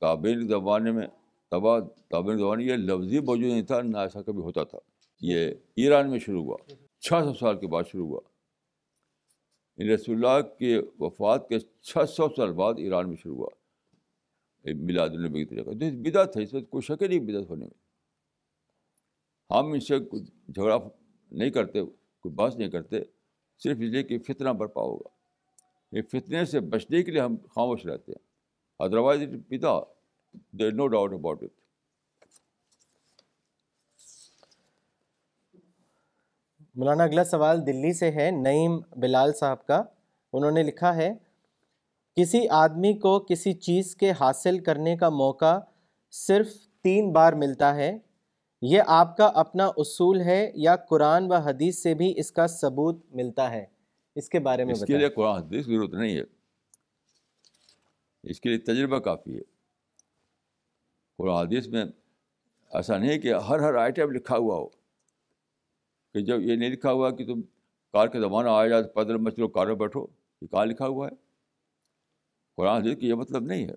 ताबीन के ज़माने में तबा ताबीन के ज़माने ये लफ्ज़ी मौजूद नहीं था ना ऐसा कभी होता था ये ईरान में शुरू हुआ छः सौ साल के बाद शुरू हुआ रसुल्ला के वफात के छः सौ साल बाद ईरान में शुरू हुआ मिलादुलनबी की तरीका तो बिदात है इसमें कोई शक नहीं बिदात होने में हम इससे कुछ झगड़ा नहीं करते कोई बहस नहीं करते सिर्फ इसलिए कि फितना बर्पा होगा ये फितने से बचने के लिए हम खामोश रहते हैं अदरवाइज इट पिता there no doubt about it मौलाना अगला सवाल दिल्ली से है नईम बिलाल साहब का उन्होंने लिखा है किसी आदमी को किसी चीज़ के हासिल करने का मौका सिर्फ तीन बार मिलता है यह आपका अपना असूल है या कुरान व हदीस से भी इसका सबूत मिलता है इसके बारे में इसके लिए कुरान हदीस की जरूरत नहीं है इसके लिए तजर्बा काफ़ी है कुरान हदीस में ऐसा नहीं कि हर हर आइटम लिखा हुआ हो कि जब ये नहीं लिखा हुआ कि तुम कार के ज़माना आ जाए तो पैदल मत कार में बैठो ये कहाँ लिखा हुआ है कुरान हदीस की ये मतलब नहीं है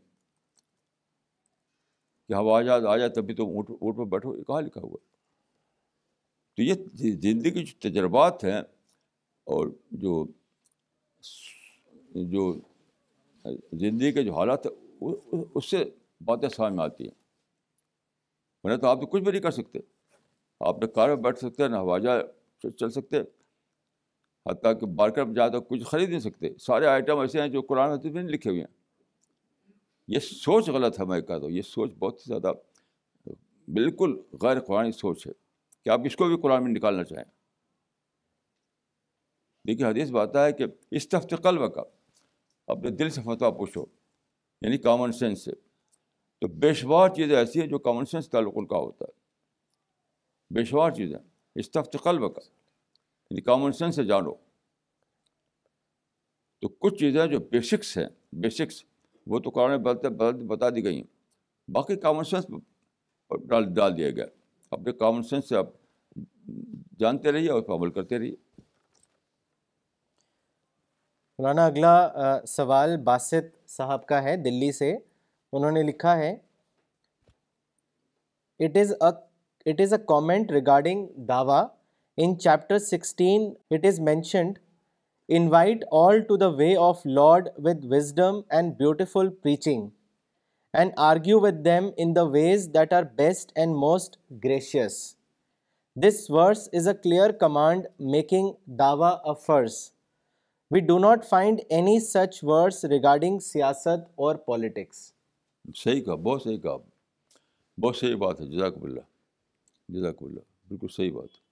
कि हवा जहाज आ जाए तभी तुम ऊँट ऊँट पर बैठो ये कहाँ लिखा हुआ है तो ये ज़िंदगी के जो तजर्बात हैं और जो जो ज़िंदगी के जो हालात है उससे बातें समझ में आती हैं वरना तो आप तो कुछ भी नहीं कर सकते आप न कार में बैठ सकते ना हवाई जा चल सकते हती कि मार्केट में जाए तो कुछ खरीद नहीं सकते सारे आइटम ऐसे हैं जो कुरान हदीस में नहीं लिखे हुए हैं ये सोच गलत है मैं कहता हूँ ये सोच बहुत ही ज़्यादा बिल्कुल गैर कुरानी सोच है कि आप इसको भी कुरान में निकालना चाहें देखिए हदीस में है कि इस तफ्त कल्ब का अपने दिल से फतवा पूछो यानी कॉमन सेंस से तो बेशवार चीज़ें ऐसी हैं जो कॉमन सेंस ताल्लुक का होता है बेशवार चीज़ें इस तफ्त कल्ब का यानी कॉमन सेंस से जानो तो कुछ चीज़ें जो बेसिक्स हैं बेसिक्स वो तो कुरान बदलते बता बता दी गई हैं बाकी कॉमन सेंस डाल डाल दिया गया अपने कॉमन सेंस से आप जानते रहिए और उस अमल करते रहिए मौलाना अगला सवाल बासित साहब का है दिल्ली से उन्होंने लिखा है it is a it is a comment regarding दावा in chapter sixteen it is mentioned invite all to the way of lord with wisdom and beautiful preaching and argue with them in the ways that are best and most gracious this verse is a clear command making दावा a first we do not find any such words regarding सियासत और politics सही कहा बहुत सही कहा बहुत सही बात है जजाकबुल्ला जजाकबुल्ला बिल्कुल सही बात है